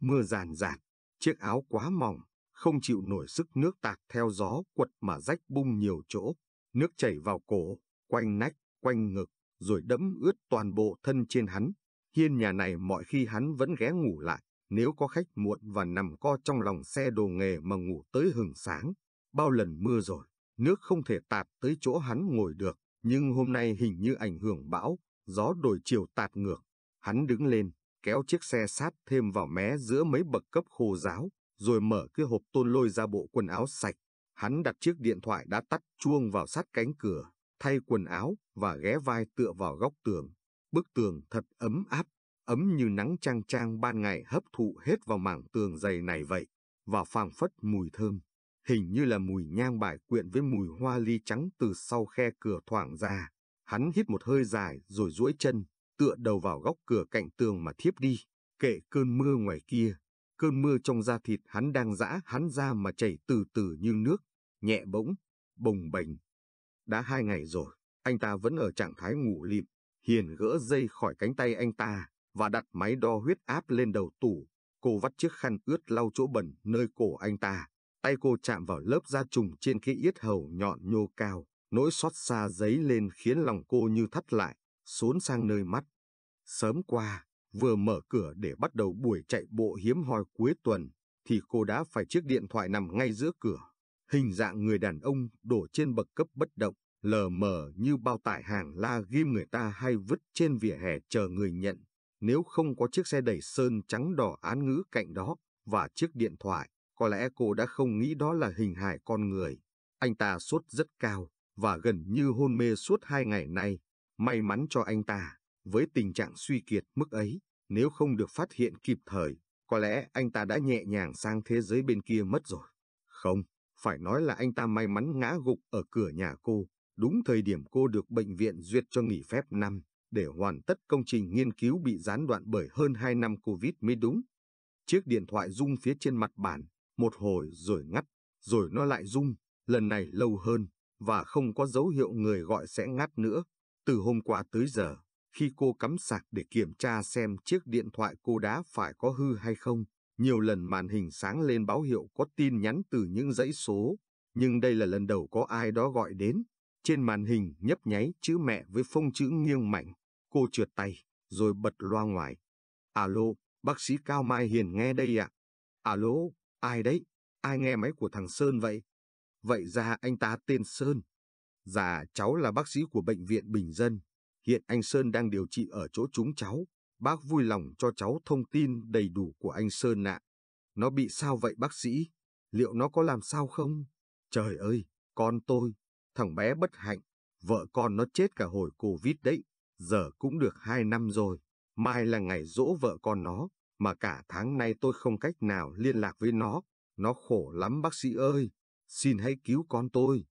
Mưa giàn giạt, chiếc áo quá mỏng, không chịu nổi sức nước tạc theo gió quật mà rách bung nhiều chỗ. Nước chảy vào cổ, quanh nách, quanh ngực, rồi đẫm ướt toàn bộ thân trên hắn. Hiên nhà này mọi khi hắn vẫn ghé ngủ lại, nếu có khách muộn và nằm co trong lòng xe đồ nghề mà ngủ tới hừng sáng. Bao lần mưa rồi, nước không thể tạt tới chỗ hắn ngồi được, nhưng hôm nay hình như ảnh hưởng bão, gió đổi chiều tạt ngược. Hắn đứng lên, kéo chiếc xe sát thêm vào mé giữa mấy bậc cấp khô giáo, rồi mở cái hộp tôn lôi ra bộ quần áo sạch, Hắn đặt chiếc điện thoại đã tắt chuông vào sát cánh cửa, thay quần áo và ghé vai tựa vào góc tường. Bức tường thật ấm áp, ấm như nắng trang trang ban ngày hấp thụ hết vào mảng tường dày này vậy, và phảng phất mùi thơm, hình như là mùi nhang bài quyện với mùi hoa ly trắng từ sau khe cửa thoảng ra. Hắn hít một hơi dài rồi duỗi chân, tựa đầu vào góc cửa cạnh tường mà thiếp đi, kệ cơn mưa ngoài kia. Cơn mưa trong da thịt hắn đang dã hắn ra mà chảy từ từ như nước, nhẹ bỗng, bồng bềnh. Đã hai ngày rồi, anh ta vẫn ở trạng thái ngủ lịm. Hiền gỡ dây khỏi cánh tay anh ta và đặt máy đo huyết áp lên đầu tủ. Cô vắt chiếc khăn ướt lau chỗ bẩn nơi cổ anh ta. Tay cô chạm vào lớp da trùng trên cái yết hầu nhọn nhô cao. Nỗi xót xa giấy lên khiến lòng cô như thắt lại, xốn sang nơi mắt. Sớm qua, vừa mở cửa để bắt đầu buổi chạy bộ hiếm hoi cuối tuần, thì cô đã phải chiếc điện thoại nằm ngay giữa cửa hình dạng người đàn ông đổ trên bậc cấp bất động, lờ mờ như bao tải hàng la ghim người ta hay vứt trên vỉa hè chờ người nhận, nếu không có chiếc xe đẩy sơn trắng đỏ án ngữ cạnh đó và chiếc điện thoại, có lẽ cô đã không nghĩ đó là hình hài con người. Anh ta sốt rất cao và gần như hôn mê suốt hai ngày nay. May mắn cho anh ta, với tình trạng suy kiệt mức ấy, nếu không được phát hiện kịp thời, có lẽ anh ta đã nhẹ nhàng sang thế giới bên kia mất rồi. Không, phải nói là anh ta may mắn ngã gục ở cửa nhà cô, đúng thời điểm cô được bệnh viện duyệt cho nghỉ phép năm, để hoàn tất công trình nghiên cứu bị gián đoạn bởi hơn 2 năm Covid mới đúng. Chiếc điện thoại rung phía trên mặt bàn, một hồi rồi ngắt, rồi nó lại rung, lần này lâu hơn, và không có dấu hiệu người gọi sẽ ngắt nữa. Từ hôm qua tới giờ, khi cô cắm sạc để kiểm tra xem chiếc điện thoại cô đã phải có hư hay không, nhiều lần màn hình sáng lên báo hiệu có tin nhắn từ những dãy số, nhưng đây là lần đầu có ai đó gọi đến. Trên màn hình nhấp nháy chữ mẹ với phông chữ nghiêng mạnh, cô trượt tay, rồi bật loa ngoài. Alo, bác sĩ Cao Mai Hiền nghe đây ạ. À? Alo, ai đấy? Ai nghe máy của thằng Sơn vậy? Vậy ra anh ta tên Sơn. Dạ, cháu là bác sĩ của bệnh viện Bình Dân. Hiện anh Sơn đang điều trị ở chỗ chúng cháu. Bác vui lòng cho cháu thông tin đầy đủ của anh Sơn ạ. Nó bị sao vậy bác sĩ? Liệu nó có làm sao không? Trời ơi, con tôi, thằng bé bất hạnh, vợ con nó chết cả hồi Covid đấy. Giờ cũng được hai năm rồi, mai là ngày dỗ vợ con nó, mà cả tháng nay tôi không cách nào liên lạc với nó. Nó khổ lắm bác sĩ ơi, xin hãy cứu con tôi.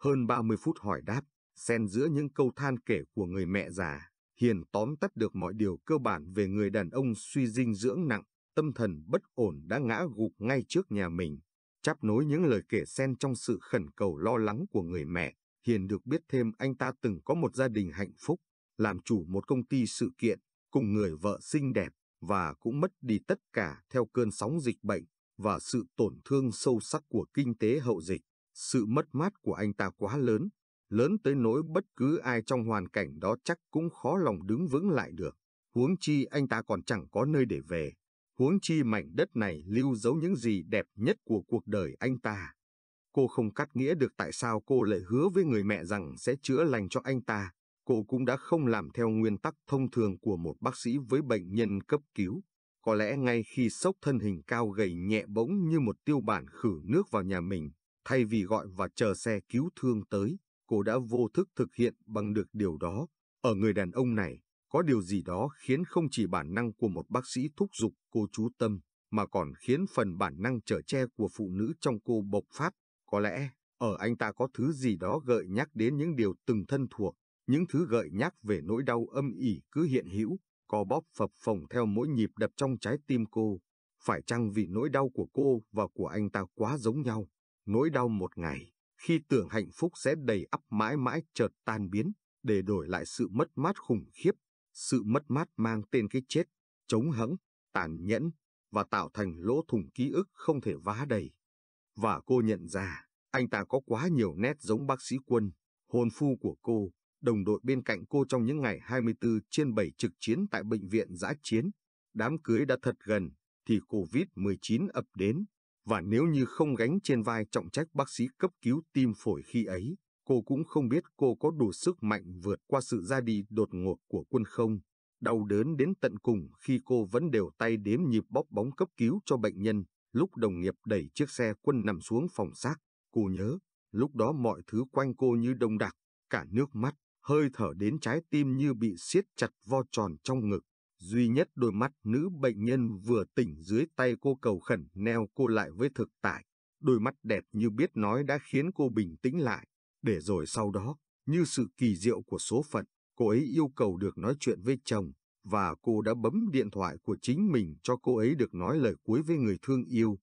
Hơn 30 phút hỏi đáp, xen giữa những câu than kể của người mẹ già. Hiền tóm tắt được mọi điều cơ bản về người đàn ông suy dinh dưỡng nặng, tâm thần bất ổn đã ngã gục ngay trước nhà mình. Chắp nối những lời kể xen trong sự khẩn cầu lo lắng của người mẹ, Hiền được biết thêm anh ta từng có một gia đình hạnh phúc, làm chủ một công ty sự kiện, cùng người vợ xinh đẹp, và cũng mất đi tất cả theo cơn sóng dịch bệnh và sự tổn thương sâu sắc của kinh tế hậu dịch. Sự mất mát của anh ta quá lớn, lớn tới nỗi bất cứ ai trong hoàn cảnh đó chắc cũng khó lòng đứng vững lại được. Huống chi anh ta còn chẳng có nơi để về. Huống chi mảnh đất này lưu giấu những gì đẹp nhất của cuộc đời anh ta. Cô không cắt nghĩa được tại sao cô lại hứa với người mẹ rằng sẽ chữa lành cho anh ta. Cô cũng đã không làm theo nguyên tắc thông thường của một bác sĩ với bệnh nhân cấp cứu. Có lẽ ngay khi sốc thân hình cao gầy nhẹ bỗng như một tiêu bản khử nước vào nhà mình, thay vì gọi và chờ xe cứu thương tới, cô đã vô thức thực hiện bằng được điều đó. Ở người đàn ông này, có điều gì đó khiến không chỉ bản năng của một bác sĩ thúc giục cô chú tâm, mà còn khiến phần bản năng trở che của phụ nữ trong cô bộc phát. Có lẽ, ở anh ta có thứ gì đó gợi nhắc đến những điều từng thân thuộc, những thứ gợi nhắc về nỗi đau âm ỉ cứ hiện hữu, co bóp phập phồng theo mỗi nhịp đập trong trái tim cô. Phải chăng vì nỗi đau của cô và của anh ta quá giống nhau, nỗi đau một ngày khi tưởng hạnh phúc sẽ đầy ắp mãi mãi chợt tan biến để đổi lại sự mất mát khủng khiếp, sự mất mát mang tên cái chết, chống hẫng, tàn nhẫn và tạo thành lỗ thủng ký ức không thể vá đầy. Và cô nhận ra, anh ta có quá nhiều nét giống bác sĩ quân, hôn phu của cô, đồng đội bên cạnh cô trong những ngày 24 trên 7 trực chiến tại bệnh viện giã chiến. Đám cưới đã thật gần, thì Covid-19 ập đến và nếu như không gánh trên vai trọng trách bác sĩ cấp cứu tim phổi khi ấy, cô cũng không biết cô có đủ sức mạnh vượt qua sự ra đi đột ngột của quân không. Đau đớn đến tận cùng khi cô vẫn đều tay đếm nhịp bóp bóng cấp cứu cho bệnh nhân, lúc đồng nghiệp đẩy chiếc xe quân nằm xuống phòng xác, cô nhớ, lúc đó mọi thứ quanh cô như đông đặc, cả nước mắt, hơi thở đến trái tim như bị siết chặt vo tròn trong ngực, Duy nhất đôi mắt nữ bệnh nhân vừa tỉnh dưới tay cô cầu khẩn neo cô lại với thực tại. Đôi mắt đẹp như biết nói đã khiến cô bình tĩnh lại. Để rồi sau đó, như sự kỳ diệu của số phận, cô ấy yêu cầu được nói chuyện với chồng và cô đã bấm điện thoại của chính mình cho cô ấy được nói lời cuối với người thương yêu.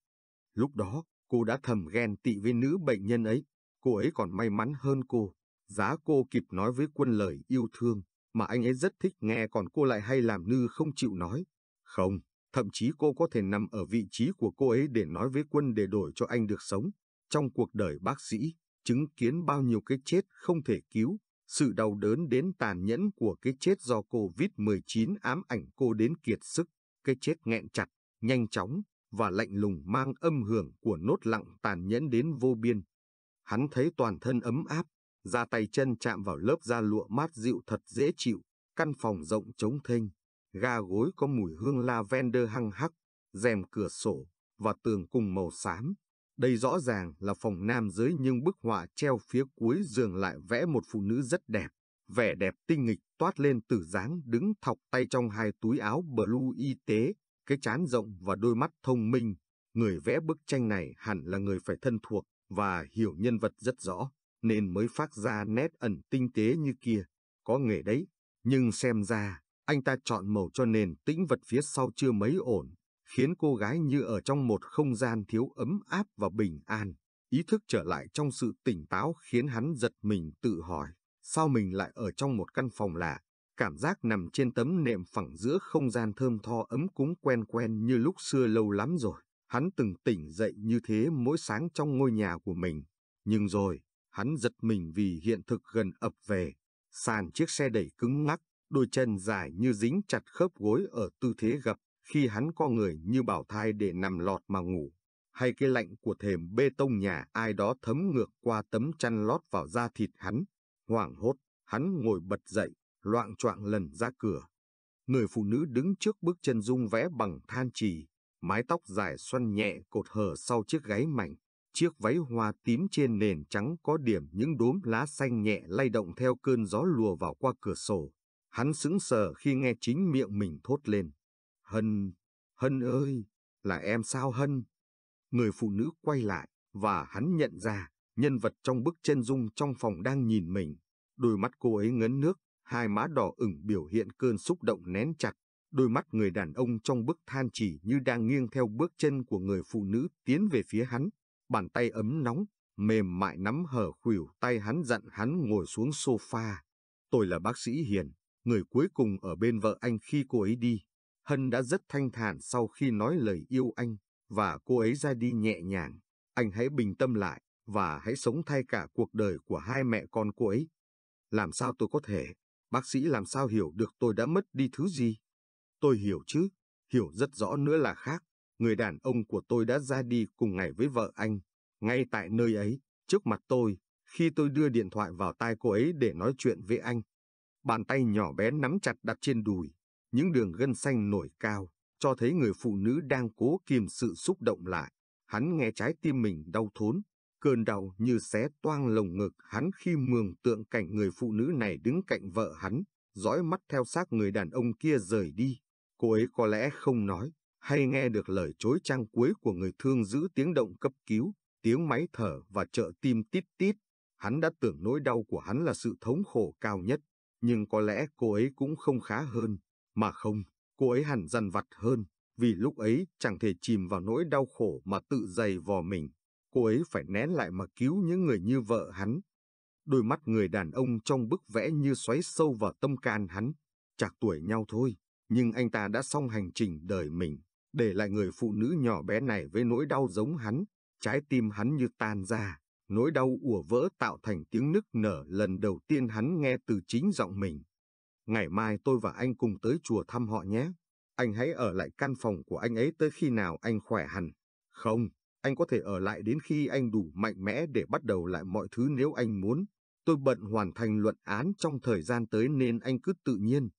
Lúc đó, cô đã thầm ghen tị với nữ bệnh nhân ấy. Cô ấy còn may mắn hơn cô. Giá cô kịp nói với quân lời yêu thương mà anh ấy rất thích nghe còn cô lại hay làm như không chịu nói. Không, thậm chí cô có thể nằm ở vị trí của cô ấy để nói với quân để đổi cho anh được sống. Trong cuộc đời bác sĩ, chứng kiến bao nhiêu cái chết không thể cứu, sự đau đớn đến tàn nhẫn của cái chết do Covid-19 ám ảnh cô đến kiệt sức, cái chết nghẹn chặt, nhanh chóng và lạnh lùng mang âm hưởng của nốt lặng tàn nhẫn đến vô biên. Hắn thấy toàn thân ấm áp, ra tay chân chạm vào lớp da lụa mát dịu thật dễ chịu, căn phòng rộng trống thênh, ga gối có mùi hương lavender hăng hắc, rèm cửa sổ và tường cùng màu xám. Đây rõ ràng là phòng nam giới nhưng bức họa treo phía cuối giường lại vẽ một phụ nữ rất đẹp, vẻ đẹp tinh nghịch toát lên từ dáng đứng thọc tay trong hai túi áo blue y tế, cái chán rộng và đôi mắt thông minh. Người vẽ bức tranh này hẳn là người phải thân thuộc và hiểu nhân vật rất rõ nên mới phát ra nét ẩn tinh tế như kia. Có nghề đấy, nhưng xem ra, anh ta chọn màu cho nền tĩnh vật phía sau chưa mấy ổn, khiến cô gái như ở trong một không gian thiếu ấm áp và bình an. Ý thức trở lại trong sự tỉnh táo khiến hắn giật mình tự hỏi, sao mình lại ở trong một căn phòng lạ, cảm giác nằm trên tấm nệm phẳng giữa không gian thơm tho ấm cúng quen quen như lúc xưa lâu lắm rồi. Hắn từng tỉnh dậy như thế mỗi sáng trong ngôi nhà của mình. Nhưng rồi, Hắn giật mình vì hiện thực gần ập về, sàn chiếc xe đẩy cứng ngắc, đôi chân dài như dính chặt khớp gối ở tư thế gập khi hắn co người như bảo thai để nằm lọt mà ngủ, hay cái lạnh của thềm bê tông nhà ai đó thấm ngược qua tấm chăn lót vào da thịt hắn. Hoảng hốt, hắn ngồi bật dậy, loạn choạng lần ra cửa. Người phụ nữ đứng trước bước chân dung vẽ bằng than trì, mái tóc dài xoăn nhẹ cột hở sau chiếc gáy mảnh chiếc váy hoa tím trên nền trắng có điểm những đốm lá xanh nhẹ lay động theo cơn gió lùa vào qua cửa sổ. Hắn sững sờ khi nghe chính miệng mình thốt lên. Hân, Hân ơi, là em sao Hân? Người phụ nữ quay lại và hắn nhận ra nhân vật trong bức chân dung trong phòng đang nhìn mình. Đôi mắt cô ấy ngấn nước, hai má đỏ ửng biểu hiện cơn xúc động nén chặt. Đôi mắt người đàn ông trong bức than chỉ như đang nghiêng theo bước chân của người phụ nữ tiến về phía hắn, Bàn tay ấm nóng, mềm mại nắm hờ khuỷu tay hắn dặn hắn ngồi xuống sofa. Tôi là bác sĩ Hiền, người cuối cùng ở bên vợ anh khi cô ấy đi. Hân đã rất thanh thản sau khi nói lời yêu anh, và cô ấy ra đi nhẹ nhàng. Anh hãy bình tâm lại, và hãy sống thay cả cuộc đời của hai mẹ con cô ấy. Làm sao tôi có thể, bác sĩ làm sao hiểu được tôi đã mất đi thứ gì? Tôi hiểu chứ, hiểu rất rõ nữa là khác người đàn ông của tôi đã ra đi cùng ngày với vợ anh, ngay tại nơi ấy, trước mặt tôi, khi tôi đưa điện thoại vào tai cô ấy để nói chuyện với anh. Bàn tay nhỏ bé nắm chặt đặt trên đùi, những đường gân xanh nổi cao, cho thấy người phụ nữ đang cố kìm sự xúc động lại. Hắn nghe trái tim mình đau thốn, cơn đau như xé toang lồng ngực hắn khi mường tượng cảnh người phụ nữ này đứng cạnh vợ hắn, dõi mắt theo xác người đàn ông kia rời đi. Cô ấy có lẽ không nói, hay nghe được lời chối trang cuối của người thương giữ tiếng động cấp cứu, tiếng máy thở và trợ tim tít tít, hắn đã tưởng nỗi đau của hắn là sự thống khổ cao nhất, nhưng có lẽ cô ấy cũng không khá hơn, mà không, cô ấy hẳn dằn vặt hơn, vì lúc ấy chẳng thể chìm vào nỗi đau khổ mà tự dày vò mình, cô ấy phải nén lại mà cứu những người như vợ hắn. Đôi mắt người đàn ông trong bức vẽ như xoáy sâu vào tâm can hắn, chạc tuổi nhau thôi, nhưng anh ta đã xong hành trình đời mình để lại người phụ nữ nhỏ bé này với nỗi đau giống hắn, trái tim hắn như tan ra, nỗi đau ủa vỡ tạo thành tiếng nức nở lần đầu tiên hắn nghe từ chính giọng mình. Ngày mai tôi và anh cùng tới chùa thăm họ nhé. Anh hãy ở lại căn phòng của anh ấy tới khi nào anh khỏe hẳn. Không, anh có thể ở lại đến khi anh đủ mạnh mẽ để bắt đầu lại mọi thứ nếu anh muốn. Tôi bận hoàn thành luận án trong thời gian tới nên anh cứ tự nhiên.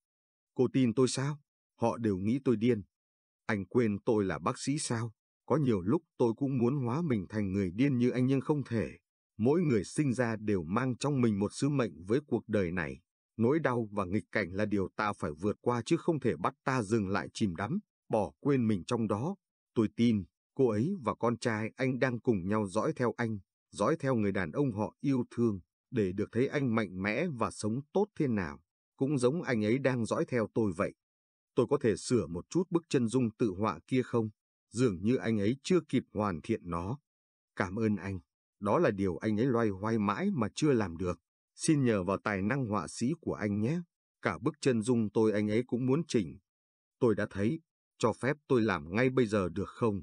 Cô tin tôi sao? Họ đều nghĩ tôi điên. Anh quên tôi là bác sĩ sao? Có nhiều lúc tôi cũng muốn hóa mình thành người điên như anh nhưng không thể. Mỗi người sinh ra đều mang trong mình một sứ mệnh với cuộc đời này. Nỗi đau và nghịch cảnh là điều ta phải vượt qua chứ không thể bắt ta dừng lại chìm đắm, bỏ quên mình trong đó. Tôi tin, cô ấy và con trai anh đang cùng nhau dõi theo anh, dõi theo người đàn ông họ yêu thương, để được thấy anh mạnh mẽ và sống tốt thế nào. Cũng giống anh ấy đang dõi theo tôi vậy tôi có thể sửa một chút bức chân dung tự họa kia không? Dường như anh ấy chưa kịp hoàn thiện nó. Cảm ơn anh, đó là điều anh ấy loay hoay mãi mà chưa làm được. Xin nhờ vào tài năng họa sĩ của anh nhé. Cả bức chân dung tôi anh ấy cũng muốn chỉnh. Tôi đã thấy, cho phép tôi làm ngay bây giờ được không?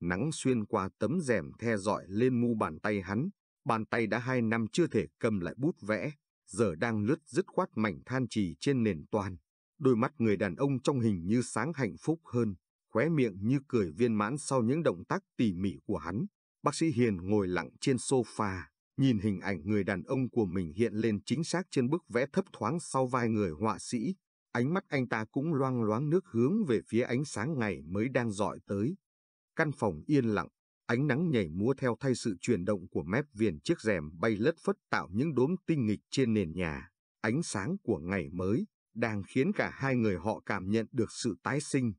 Nắng xuyên qua tấm rèm the dọi lên mu bàn tay hắn, bàn tay đã hai năm chưa thể cầm lại bút vẽ, giờ đang lướt dứt khoát mảnh than trì trên nền toàn. Đôi mắt người đàn ông trong hình như sáng hạnh phúc hơn, khóe miệng như cười viên mãn sau những động tác tỉ mỉ của hắn. Bác sĩ Hiền ngồi lặng trên sofa, nhìn hình ảnh người đàn ông của mình hiện lên chính xác trên bức vẽ thấp thoáng sau vai người họa sĩ. Ánh mắt anh ta cũng loang loáng nước hướng về phía ánh sáng ngày mới đang dọi tới. Căn phòng yên lặng, ánh nắng nhảy múa theo thay sự chuyển động của mép viền chiếc rèm bay lất phất tạo những đốm tinh nghịch trên nền nhà. Ánh sáng của ngày mới đang khiến cả hai người họ cảm nhận được sự tái sinh